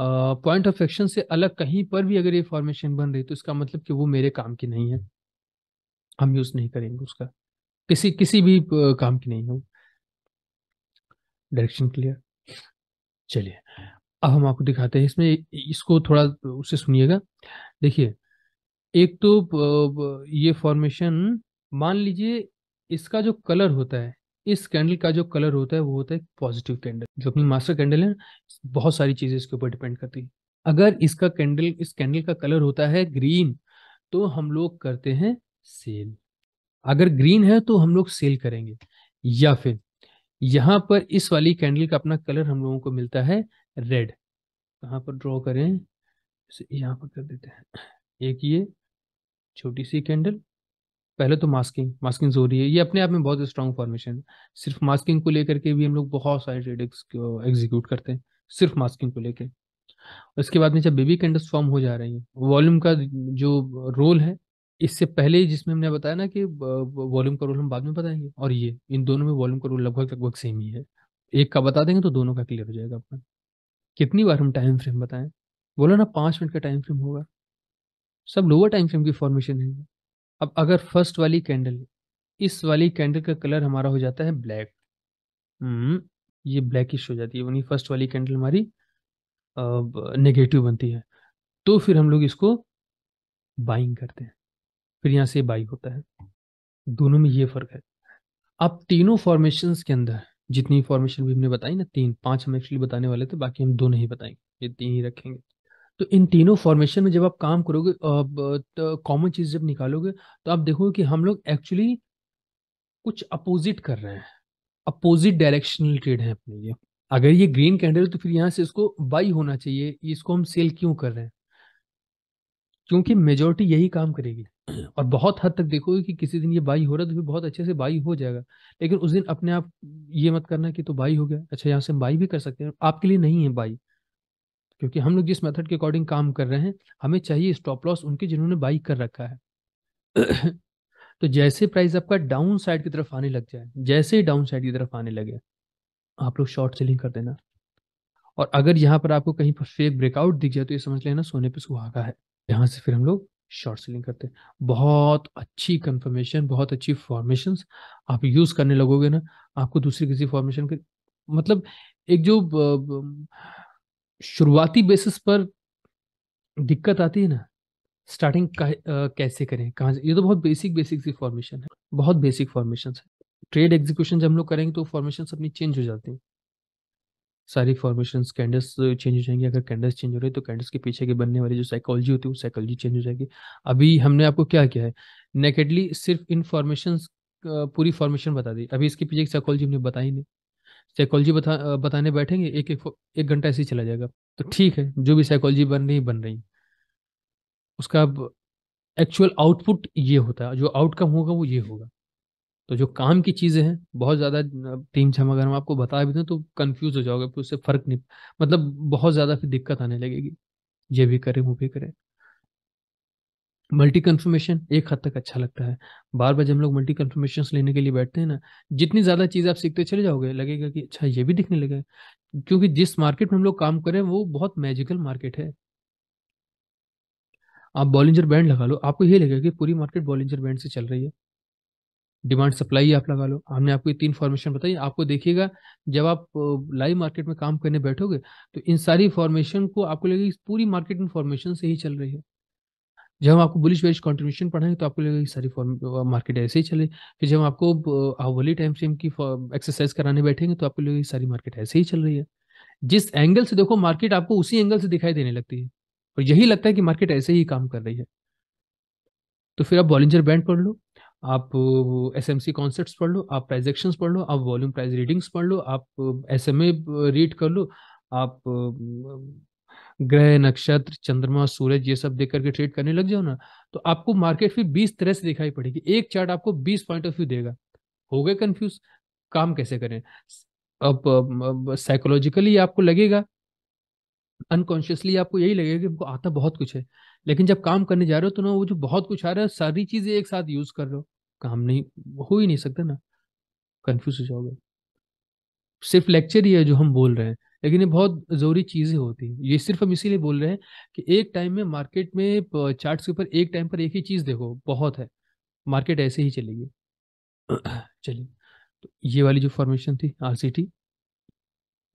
पॉइंट ऑफ एक्शन से अलग कहीं पर भी अगर ये फॉर्मेशन बन रही तो इसका मतलब कि वो मेरे काम की नहीं है हम यूज नहीं करेंगे उसका किसी किसी भी काम की नहीं हो डायरेक्शन क्लियर चलिए अब हम आपको दिखाते हैं इसमें इसको थोड़ा उससे सुनिएगा देखिए एक तो ये फॉर्मेशन मान लीजिए इसका जो कलर होता है इस कैंडल का जो कलर होता है वो होता है पॉजिटिव कैंडल जो अपनी मास्टर कैंडल है बहुत सारी चीजें इसके ऊपर डिपेंड करती है अगर इसका कैंडल इस कैंडल का कलर होता है ग्रीन तो हम लोग करते हैं सेल अगर ग्रीन है तो हम लोग सेल करेंगे या फिर यहाँ पर इस वाली कैंडल का अपना कलर हम लोगों को मिलता है रेड कहाँ पर ड्रॉ करें यहां पर कर देते हैं एक ये छोटी सी कैंडल पहले तो मास्किंग मास्किंग जरूरी है ये अपने आप में बहुत स्ट्रांग फॉर्मेशन है सिर्फ मास्किंग को लेकर के भी हम लोग बहुत सारे ट्रेड एग्जीक्यूट करते हैं सिर्फ मास्किंग को लेकर उसके बाद में जब बेबी कैंडल्स फॉर्म हो जा रही है वॉल्यूम का जो रोल है इससे पहले ही जिसमें हमने बताया ना कि वॉल्यूम का रोल हम बाद में बताएंगे और ये इन दोनों में वॉल्यूम का रोल लगभग लगभग सेम ही है एक का बता देंगे तो दोनों का क्लियर हो जाएगा अपना कितनी बार हम टाइम फ्रेम बताएं बोलो ना पाँच मिनट का टाइम फ्रेम होगा सब लोअर टाइम फ्रेम की फॉर्मेशन है अब अगर फर्स्ट वाली कैंडल इस वाली कैंडल का कलर हमारा हो जाता है ब्लैक हम्म, ये ब्लैकिश हो जाती है वही फर्स्ट वाली कैंडल हमारी नेगेटिव बनती है तो फिर हम लोग इसको बाइंग करते हैं फिर यहाँ से बाई होता है दोनों में ये फर्क है अब तीनों फॉर्मेशन के अंदर जितनी फॉर्मेशन भी हमने बताई ना तीन पांच हम एक्चुअली बताने वाले थे बाकी हम दो नहीं बताएंगे ये तीन ही रखेंगे तो इन तीनों फॉर्मेशन में जब आप काम करोगे कॉमन चीज जब निकालोगे तो आप देखोगे कि हम लोग एक्चुअली कुछ अपोजिट कर रहे हैं अपोजिट डायरेक्शनल ट्रेड है अपने ये अगर ये ग्रीन कैंडल तो फिर यहाँ से इसको बाई होना चाहिए इसको हम सेल क्यों कर रहे हैं क्योंकि मेजोरिटी यही काम करेगी और बहुत हद तक देखोगे कि किसी दिन ये बाई हो रहा है तो फिर बहुत अच्छे से बाई हो जाएगा लेकिन उस दिन अपने आप ये मत करना कि तो बाई हो गया अच्छा यहाँ से हम बाई भी कर सकते हैं आपके लिए नहीं है बाई क्योंकि हम लोग जिस मेथड के अकॉर्डिंग काम कर रहे हैं हमें चाहिए स्टॉप लॉस उनके जिन्होंने बाई कर रखा है तो जैसे प्राइस आपका डाउन साइड की तरफ आने लग जाए जैसे ही डाउन साइड की तरफ आने लगे आप लोग शॉर्ट सेलिंग कर देना और अगर यहाँ पर आपको कहीं पर फेक ब्रेकआउट दिख जाए तो ये समझ लेना सोने पे सुहागा है यहाँ से फिर हम लोग शॉर्ट सेलिंग करते हैं बहुत अच्छी कंफर्मेशन बहुत अच्छी फॉर्मेशन आप यूज़ करने लगोगे ना आपको दूसरी किसी फॉर्मेशन के मतलब एक जो शुरुआती बेसिस पर दिक्कत आती है ना स्टार्टिंग कैसे करें कहाँ ये तो बहुत बेसिक बेसिक सी फॉर्मेशन है बहुत बेसिक फॉर्मेशन है ट्रेड एग्जीक्यूशन जब हम लोग करेंगे तो फॉर्मेशन अपनी चेंज हो जाती हैं सारी फॉर्मेशन कैंडल्स चेंज हो जाएंगी अगर कैंडल्स चेंज हो रहे हैं तो कैंडल्स के पीछे के बनने वाली जो साइकोलॉजी होती है वो साइकोलॉजी चेंज हो जाएगी अभी हमने आपको क्या किया है नेकेडली सिर्फ इन फॉर्मेशन पूरी फॉर्मेशन बता दी अभी इसके पीछे साइकोलॉजी हमने बताई नहीं साइकोलॉजी बता बताने बैठेंगे एक एक एक घंटा ऐसे ही चला जाएगा तो ठीक है जो भी साइकोलॉजी बन रही बन रही उसका अब एक्चुअल आउटपुट ये होता है जो आउटकम होगा वो ये होगा तो जो काम की चीज़ें हैं बहुत ज़्यादा टीम छम अगर हम आपको बता भी दें तो कंफ्यूज हो जाओगे फिर उससे फ़र्क नहीं मतलब बहुत ज़्यादा फिर दिक्कत आने लगेगी ये भी करें वो भी करें मल्टी कन्फर्मेशन एक हद तक अच्छा लगता है बार बार जब हम लोग मल्टी कन्फर्मेशन लेने के लिए बैठते हैं ना जितनी ज़्यादा चीज़ आप सीखते चले जाओगे लगेगा कि अच्छा ये भी दिखने लगे क्योंकि जिस मार्केट में हम लोग काम करें वो बहुत मैजिकल मार्केट है आप बॉलिंजर बैंड लगा लो आपको ये लगेगा कि पूरी मार्केट बॉलिंजर बैंड से चल रही है डिमांड सप्लाई आप लगा लो हमने आपको ये तीन फॉर्मेशन बताई आपको देखिएगा जब आप लाइव मार्केट में काम करने बैठोगे तो इन सारी फॉर्मेशन को आपको इस पूरी मार्केट इन्फॉर्मेशन से ही चल रही है जब हम आपको बुलिश बेरिश कॉन्ट्रीब्यूशन पढ़ाएंगे तो आपको लगेगा सारी मार्केट ऐसे ही चले फिर जब हम आपको आवली टाइम फ्रेम की एक्सरसाइज कराने बैठेंगे तो आपको लगेगा सारी मार्केट ऐसे ही चल रही है जिस एंगल से देखो मार्केट आपको उसी एंगल से दिखाई देने लगती है और यही लगता है कि मार्केट ऐसे ही काम कर रही है तो फिर आप बॉलिंजर बैंड पढ़ लो आप एस एम सी कॉन्सेप्ट पढ़ लो आप प्राइजेक्शन पढ़ लो आप वॉल्यूम प्राइज रीडिंग्स पढ़ लो आप एस एम ए रीड कर लो आप ग्रह नक्षत्र चंद्रमा सूरज ये सब देख करके ट्रेड करने लग जाओ ना तो आपको मार्केट फिर बीस तरह से दिखाई पड़ेगी एक चार्ट आपको बीस पॉइंट ऑफ व्यू देगा हो गए कंफ्यूज काम कैसे करें अब साइकोलॉजिकली आपको लगेगा अनकॉन्शियसली आपको यही लगेगा कि हमको आता बहुत कुछ है लेकिन जब काम करने जा रहे हो तो ना वो जो बहुत कुछ आ रहा है सारी चीजें एक साथ यूज कर रहे हो काम नहीं हो ही नहीं सकता ना कंफ्यूज हो जाओगे सिर्फ लेक्चर ही है जो हम बोल रहे हैं लेकिन ये बहुत ज़रूरी चीज़ें होती हैं ये सिर्फ हम इसीलिए बोल रहे हैं कि एक टाइम में मार्केट में चार्ट के ऊपर एक टाइम पर एक ही चीज़ देखो बहुत है मार्केट ऐसे ही चलेगी चलिए तो ये वाली जो फॉर्मेशन थी आर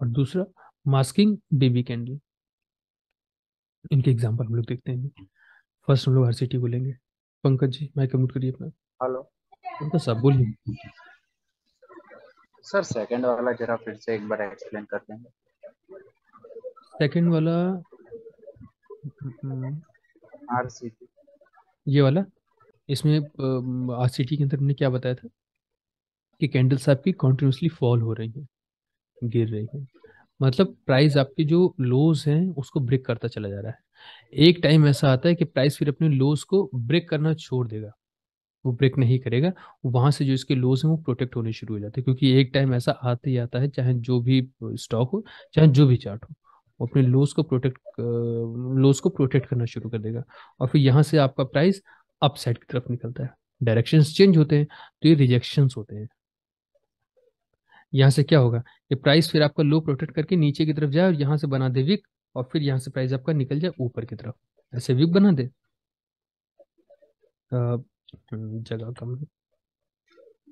और दूसरा मास्किंग बेबी कैंडल इनके एग्जाम्पल हम लोग देखते हैं फर्स्ट हम लोग आर को लेंगे पंकज जी मैं कम्यूट करिए अपना हेलो उनको सब बोल सर सेकंड वाला जरा फिर से एक बार एक्सप्लेन कर देंगे सेकंड वाला आरसीटी ये वाला इसमें आरसीटी के अंदर हमने क्या बताया था कि कैंडल्स आपकी कॉन्टिन्यूसली फॉल हो रही है गिर रही है मतलब प्राइस आपके जो लोज हैं उसको ब्रेक करता चला जा रहा है एक टाइम ऐसा आता है कि प्राइस फिर अपने लोज को ब्रेक करना छोड़ देगा वो ब्रेक नहीं करेगा वहाँ से जो इसके लोज हैं वो प्रोटेक्ट होने शुरू हो जाते हैं क्योंकि एक टाइम ऐसा आता ही आता है चाहे जो भी स्टॉक हो चाहे जो भी चार्ट हो वो अपने लोज को प्रोटेक्ट लोज को प्रोटेक्ट करना शुरू कर देगा और फिर यहाँ से आपका प्राइस अपसाइड की तरफ निकलता है डायरेक्शन चेंज होते हैं तो ये रिजेक्शन होते हैं यहाँ से क्या होगा ये प्राइस फिर आपका लो प्रोटेक्ट करके नीचे की तरफ जाए और यहाँ से बना दे विक और फिर यहाँ से प्राइस आपका निकल जाए ऊपर की तरफ ऐसे विक बना दे हम्म, जगह कम है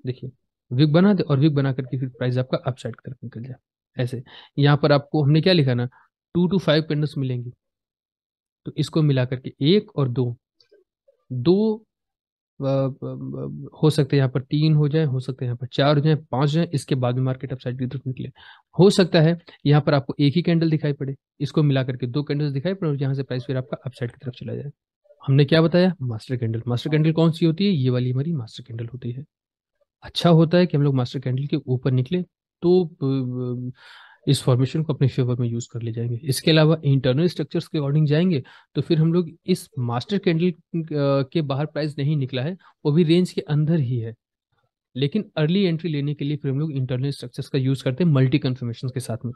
देखिए विग बना दे और विग बना करके फिर प्राइस आपका अपसाइड की तरफ निकल जाए ऐसे यहाँ पर आपको हमने क्या लिखा ना टू टू फाइव पेंडल्स मिलेंगे तो इसको मिला करके एक और दो दो हो सकते हैं यहाँ पर तीन हो जाए हो सकते हैं यहाँ पर चार हो जाए पांच हो जाए इसके बाद भी मार्केट अपसाइड की तरफ निकले हो सकता है यहाँ पर आपको एक ही कैंडल दिखाई पड़े इसको मिला करके दो कैंडल्स दिखाई पड़े और यहाँ से प्राइस फिर आपका अपसाइड की तरफ चला जाए हमने क्या बताया मास्टर कैंडल मास्टर कैंडल कौन सी होती है ये वाली हमारी मास्टर कैंडल होती है अच्छा होता है कि हम लोग मास्टर कैंडल के ऊपर निकले तो इस फॉर्मेशन को अपने फेवर में यूज कर ले जाएंगे इसके अलावा इंटरनल स्ट्रक्चर्स के अकॉर्डिंग जाएंगे तो फिर हम लोग इस मास्टर कैंडल के बाहर प्राइस नहीं निकला है वो भी रेंज के अंदर ही है लेकिन अर्ली एंट्री लेने के लिए फिर हम लोग इंटरनल स्ट्रक्चर्स का यूज करते हैं मल्टी कन्फर्मेशन के साथ में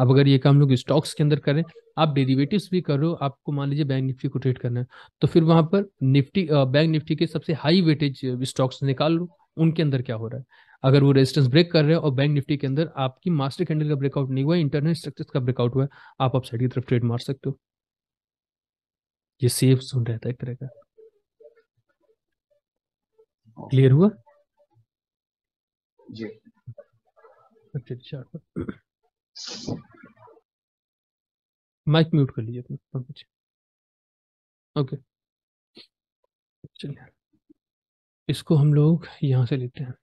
अब अगर ये काम लोग स्टॉक्स के अंदर करें आप डेरिवेटिव्स भी करो आपको मान लीजिए बैंक निफ्टी को ट्रेड करना है तो फिर वहां पर निफ्टी बैंक निफ्टी के सबसे हाई वेटेज स्टॉक्स निकाल लो उनके अंदर क्या हो रहा है अगर वो रेजिस्टेंस ब्रेक कर रहे हैं और बैंक निफ्टी के अंदर आपकी मास्टर कैंडल का ब्रेकआउट नहीं हुआ है इंटरनल स्ट्रक्चर का ब्रेकआउट हुआ है आप अपसाइड की तरफ ट्रेड मार सकते हो ये सेफ जोन रहता है एक तरह का क्लियर हुआ जी अच्छा, अच्छा। माइक म्यूट कर लीजिए ओके अच्छा। ओके चलिए इसको हम लोग यहां से लेते हैं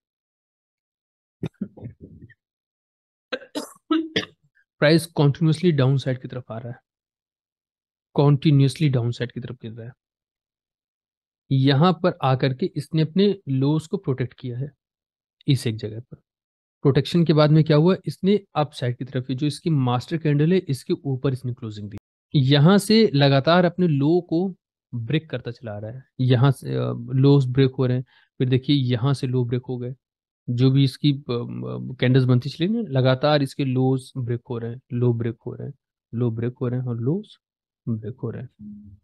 प्राइस कॉन्टिन्यूसली डाउन साइड की तरफ आ रहा है कॉन्टिन्यूसली डाउन साइड की तरफ गिर रहा है यहां पर आकर के इसने अपने लोस को प्रोटेक्ट किया है इस एक जगह पर प्रोटेक्शन के बाद में क्या हुआ इसने अप साइड की तरफ जो इसकी मास्टर कैंडल है इसके ऊपर इसने क्लोजिंग दी यहाँ से लगातार अपने लो को ब्रेक करता चला रहा है यहाँ से लोस ब्रेक हो रहे हैं फिर देखिए यहाँ से लो ब्रेक हो गए जो भी इसकी कैंडल्स बनती चली ना लगातार इसके लोस ब्रेक हो रहे हैं लो ब्रेक हो रहे हैं लो ब्रेक हो रहे हैं और लोस ब्रेक हो रहे हैं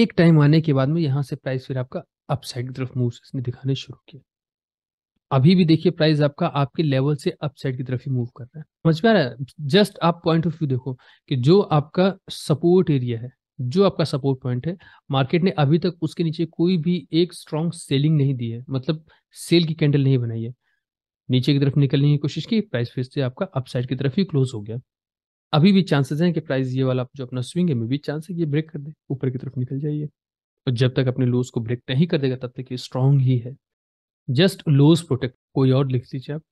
एक टाइम आने के बाद में यहाँ से प्राइस फिर आपका अपसाइड की तरफ मूव इसने दिखाने शुरू किया अभी भी देखिए प्राइस आपका आपके लेवल से अपसाइड की तरफ ही मूव कर रहा है समझ में आ रहा है जस्ट आप पॉइंट ऑफ व्यू देखो कि जो आपका सपोर्ट एरिया है जो आपका सपोर्ट पॉइंट है मार्केट ने अभी तक उसके नीचे कोई भी एक स्ट्रॉन्ग सेलिंग नहीं दी है मतलब सेल की कैंडल नहीं बनाई है नीचे की तरफ निकलने की कोशिश की प्राइस फिर से आपका अपसाइड की तरफ ही क्लोज हो गया अभी भी चांसेस हैं कि प्राइस ये वाला जो अपना स्विंग है मे भी चांस है कि ब्रेक कर दे ऊपर की तरफ निकल जाइए और जब तक अपने लूज को ब्रेक नहीं कर देगा तब तक ये स्ट्रांग ही है जस्ट लूज प्रोटेक्ट कोई और लिख दीजिए आप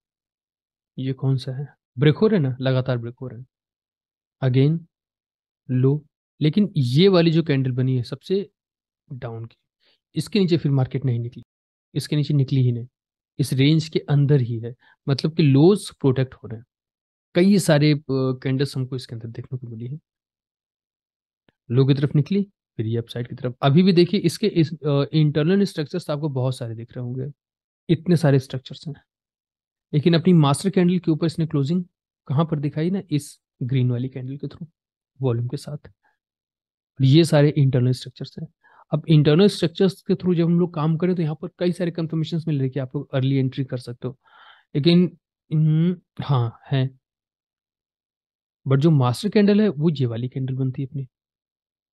ये कौन सा है ब्रेक हो रहे ना लगातार ब्रेक हो रहे हैं अगेन लो लेकिन ये वाली जो कैंडल बनी है सबसे डाउन की इसके नीचे फिर मार्केट नहीं निकली इसके नीचे निकली ही नहीं इस रेंज के अंदर ही है मतलब कि लोज प्रोटेक्ट हो रहे हैं कई सारे कैंडल्स हमको इसके अंदर देखने को मिली है लो की तरफ निकली फिर ये अपसाइड की तरफ अभी भी देखिए इसके इस इंटरनल स्ट्रक्चर्स तो आपको बहुत सारे दिख रहे होंगे इतने सारे स्ट्रक्चर्स हैं लेकिन अपनी मास्टर कैंडल के ऊपर इसने क्लोजिंग कहाँ पर दिखाई ना इस ग्रीन वाली कैंडल के थ्रू वॉल्यूम के साथ ये सारे इंटरनल स्ट्रक्चर्स हैं अब इंटरनल स्ट्रक्चर्स के थ्रू जब हम लोग काम करें तो यहाँ पर कई सारे कंफर्मेशन मिल रहे कि आप लोग अर्ली एंट्री कर सकते हो लेकिन हम्म, हाँ है बट जो मास्टर कैंडल है वो ये वाली कैंडल बनती है अपनी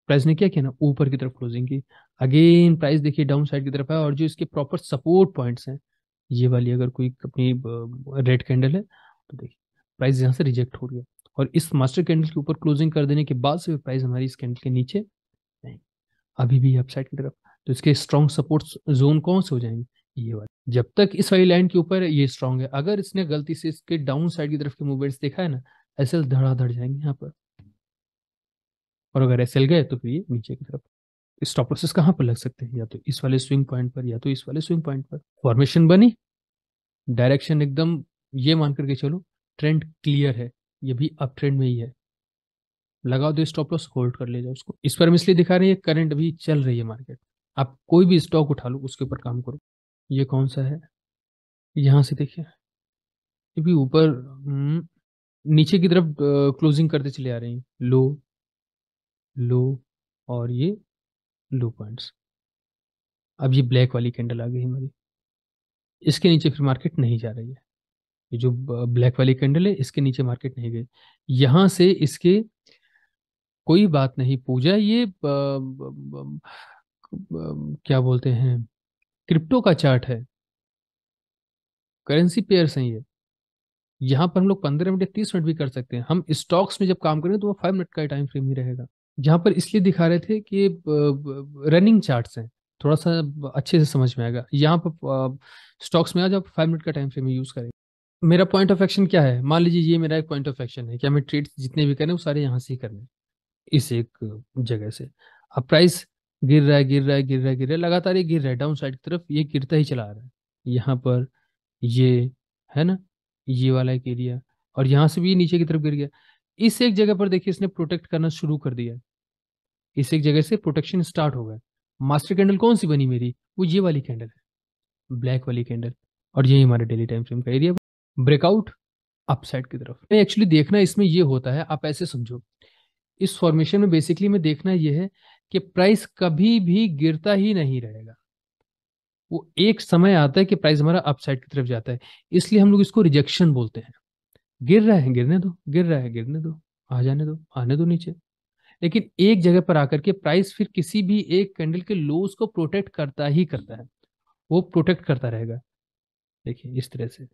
प्राइस ने क्या किया ना ऊपर की तरफ क्लोजिंग की अगेन प्राइस देखिए डाउन साइड की तरफ है और जो इसके प्रॉपर सपोर्ट पॉइंट्स हैं ये वाली अगर कोई अपनी रेड कैंडल है तो देखिए प्राइस यहाँ से रिजेक्ट हो गया और इस मास्टर कैंडल के ऊपर क्लोजिंग कर देने के बाद से प्राइस हमारी इस कैंडल के नीचे नहीं अभी भी अपसाइड की तरफ तो इसके स्ट्रॉन्ग सपोर्ट जोन कौन से हो जाएंगे ये वाले जब तक इस वाली लाइन के ऊपर ये स्ट्रॉन्ग है अगर इसने गलती से इसके डाउन साइड की तरफ के मूवमेंट्स देखा है ना ऐसे धड़ाधड़ जाएंगे यहाँ पर और अगर ऐसे गए तो फिर ये नीचे की तरफ स्टॉप लॉसेस कहाँ पर लग सकते हैं या तो इस वाले स्विंग पॉइंट पर या तो इस वाले स्विंग पॉइंट पर फॉर्मेशन बनी डायरेक्शन एकदम ये मान करके चलो ट्रेंड क्लियर है ये भी अप ट्रेंड में ही है लगाओ दो स्टॉप लॉस होल्ड कर ले जाओ उसको इस पर हम इसलिए दिखा रहे हैं करंट अभी चल रही है मार्केट आप कोई भी स्टॉक उठा लो उसके ऊपर काम करो ये कौन सा है यहाँ से देखिए ये भी ऊपर हम्म, नीचे की तरफ क्लोजिंग करते चले आ रहे हैं लो लो और ये लो पॉइंट्स अब ये ब्लैक वाली कैंडल आ गई हमारी इसके नीचे फिर मार्केट नहीं जा रही है ये जो ब्लैक वाली कैंडल है इसके नीचे मार्केट नहीं गई यहाँ से इसके कोई बात नहीं पूजा ये ब, ब, ब, क्या बोलते हैं क्रिप्टो का चार्ट है करेंसी पेयर हैं ये यहाँ पर हम लोग पंद्रह मिनट या तीस मिनट भी कर सकते हैं हम स्टॉक्स में जब काम करें तो वो फाइव मिनट का टाइम फ्रेम ही रहेगा यहाँ पर इसलिए दिखा रहे थे कि रनिंग चार्ट्स हैं थोड़ा सा अच्छे से समझ में आएगा यहाँ पर स्टॉक्स में आज आप फाइव मिनट का टाइम फ्रेम यूज़ करें मेरा पॉइंट ऑफ एक्शन क्या है मान लीजिए ये मेरा एक पॉइंट ऑफ एक्शन है क्या मैं ट्रेड जितने भी करें वो सारे यहाँ से ही करने इस एक जगह से अब प्राइस गिर रहा है गिर रहा है गिर रहा है गिर रहा है लगातार ये गिर रहा है डाउन साइड की तरफ ये गिरता ही चला रहा है यहाँ पर ये है ना ये वाला एक एरिया और यहाँ से भी नीचे की तरफ गिर गया इस एक जगह पर देखिए इसने प्रोटेक्ट करना शुरू कर दिया इस एक जगह से प्रोटेक्शन स्टार्ट हो गया मास्टर कैंडल कौन सी बनी मेरी वो ये वाली कैंडल है ब्लैक वाली कैंडल और यही हमारे डेली टाइम फ्रेम का एरिया ब्रेकआउट अपसाइड की तरफ एक्चुअली देखना इसमें ये होता है आप ऐसे समझो इस फॉर्मेशन में बेसिकली में देखना यह है कि प्राइस कभी भी गिरता ही नहीं रहेगा वो एक समय आता है कि प्राइस हमारा अपसाइड की तरफ जाता है इसलिए हम लोग इसको रिजेक्शन बोलते हैं गिर रहे हैं गिरने दो गिर रहा है गिरने दो आ जाने दो आने दो नीचे लेकिन एक जगह पर आकर के प्राइस फिर किसी भी एक कैंडल के लोस को प्रोटेक्ट करता ही करता है वो प्रोटेक्ट करता रहेगा देखिए इस तरह से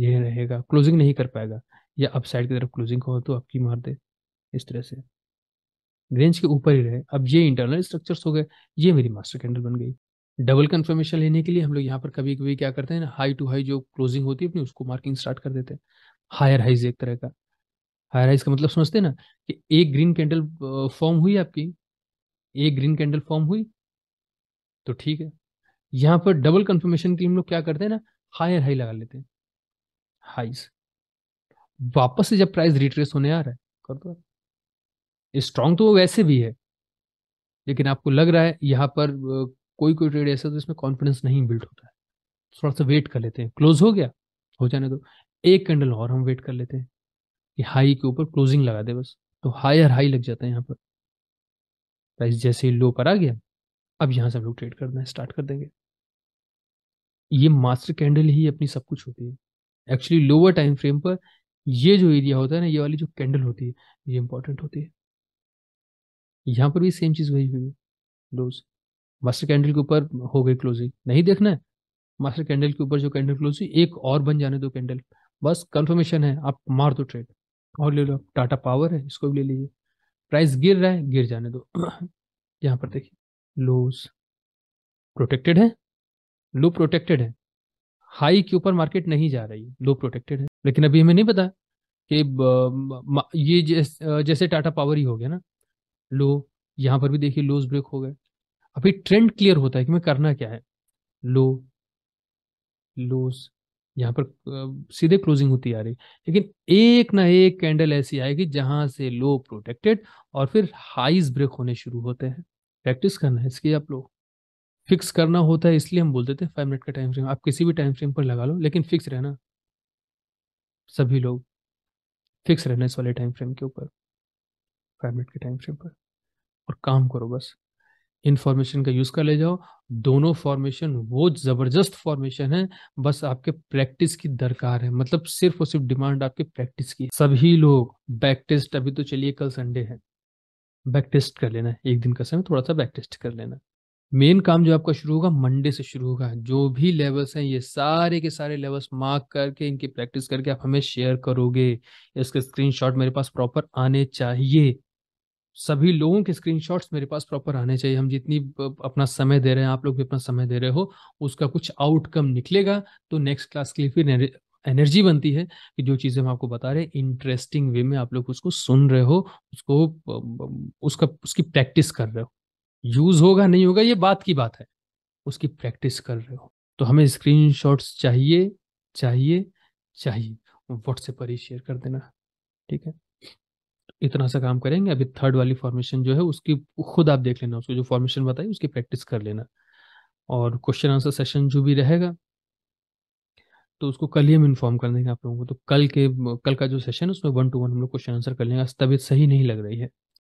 ये रहेगा क्लोजिंग नहीं कर पाएगा या अप साइड की तरफ क्लोजिंग हो तो आपकी मार दे इस तरह से रेंज के ऊपर ही रहे अब ये इंटरनल स्ट्रक्चर्स हो गए ये मेरी मास्टर कैंडल बन गई डबल कंफर्मेशन लेने के लिए हम लोग यहाँ पर कभी कभी क्या करते हैं ना हाई टू हाई जो क्लोजिंग होती है अपनी उसको मार्किंग स्टार्ट कर देते हैं हायर हाइज एक तरह का हायर हाइज का मतलब समझते हैं ना कि एक ग्रीन कैंडल फॉर्म हुई आपकी एक ग्रीन कैंडल फॉर्म हुई तो ठीक है यहाँ पर डबल कंफर्मेशन के लिए हम लोग क्या करते हैं ना हायर हाई लगा लेते हैं हाइज वापस से जब प्राइस रिट्रेस होने आ रहा है कर दो स्ट्रांग तो वो वैसे भी है लेकिन आपको लग रहा है यहाँ पर कोई कोई ट्रेड ऐसा तो इसमें कॉन्फिडेंस नहीं बिल्ड होता है थोड़ा सा वेट कर लेते हैं क्लोज हो गया हो जाने दो एक कैंडल और हम वेट कर लेते हैं कि हाई के ऊपर क्लोजिंग लगा दे बस तो हायर हाई लग जाता है यहाँ पर प्राइस जैसे ही लो पर आ गया अब यहाँ से हम लोग ट्रेड करना स्टार्ट कर देंगे ये मास्टर कैंडल ही अपनी सब कुछ होती है एक्चुअली लोअर टाइम फ्रेम पर ये जो एरिया होता है ना ये वाली जो कैंडल होती है ये इंपॉर्टेंट होती है यहाँ पर भी सेम चीज़ वही हुई है क्लोज मास्टर कैंडल के ऊपर हो गई क्लोजिंग नहीं देखना है मास्टर कैंडल के ऊपर जो कैंडल क्लोज हुई एक और बन जाने दो कैंडल बस कंफर्मेशन है आप मार दो ट्रेड और ले लो टाटा पावर है इसको भी ले लीजिए प्राइस गिर रहा है गिर जाने दो यहाँ पर देखिए लोज प्रोटेक्टेड है लो प्रोटेक्टेड है हाई के ऊपर मार्केट नहीं जा रही लो प्रोटेक्टेड है लेकिन अभी हमें नहीं पता कि ये जैस, जैसे टाटा पावर ही हो गया ना लो यहाँ पर भी देखिए लोज ब्रेक हो गए अभी ट्रेंड क्लियर होता है कि मैं करना क्या है लो लोज यहाँ पर सीधे क्लोजिंग होती आ रही लेकिन एक ना एक कैंडल ऐसी आएगी जहां से लो प्रोटेक्टेड और फिर हाइज ब्रेक होने शुरू होते हैं प्रैक्टिस करना है इसकी आप लोग फिक्स करना होता है इसलिए हम बोल देते हैं फाइव मिनट का टाइम फ्रेम आप किसी भी टाइम फ्रेम पर लगा लो लेकिन फिक्स रहना सभी लोग फिक्स रहना इस वाले टाइम फ्रेम के ऊपर फाइव मिनट के टाइम फ्रेम पर और काम करो बस इन फॉर्मेशन का यूज कर ले जाओ दोनों फॉर्मेशन वो जबरदस्त फॉर्मेशन है बस आपके प्रैक्टिस की दरकार है मतलब सिर्फ और सिर्फ डिमांड आपके प्रैक्टिस की सभी लोग बैक टेस्ट अभी तो चलिए कल संडे है बैक टेस्ट कर लेना एक दिन का समय थोड़ा सा बैक टेस्ट कर लेना मेन काम जो आपका शुरू होगा मंडे से शुरू होगा जो भी लेवल्स हैं ये सारे के सारे लेवल्स मार्क करके इनकी प्रैक्टिस करके आप हमें शेयर करोगे इसके स्क्रीनशॉट मेरे पास प्रॉपर आने चाहिए सभी लोगों के स्क्रीनशॉट्स मेरे पास प्रॉपर आने चाहिए हम जितनी अपना समय दे रहे हैं आप लोग भी अपना समय दे रहे हो उसका कुछ आउटकम निकलेगा तो नेक्स्ट क्लास के लिए फिर एनर्जी बनती है कि जो चीज़ें हम आपको बता रहे हैं इंटरेस्टिंग वे में आप लोग उसको सुन रहे हो उसको उसका उसकी प्रैक्टिस कर रहे हो यूज़ होगा नहीं होगा ये बात की बात है उसकी प्रैक्टिस कर रहे हो तो हमें स्क्रीन चाहिए चाहिए चाहिए व्हाट्सएप पर ही शेयर कर देना ठीक है इतना सा काम करेंगे अभी थर्ड वाली फॉर्मेशन जो है उसकी खुद आप देख लेना उसको जो फॉर्मेशन बताई उसकी प्रैक्टिस कर लेना और क्वेश्चन आंसर सेशन जो भी रहेगा तो उसको कल ही हम इन्फॉर्म कर देंगे आप लोगों को तो कल के कल का जो सेशन है उसमें वन टू वन हम लोग क्वेश्चन आंसर कर लेंगे तबियत सही नहीं लग रही है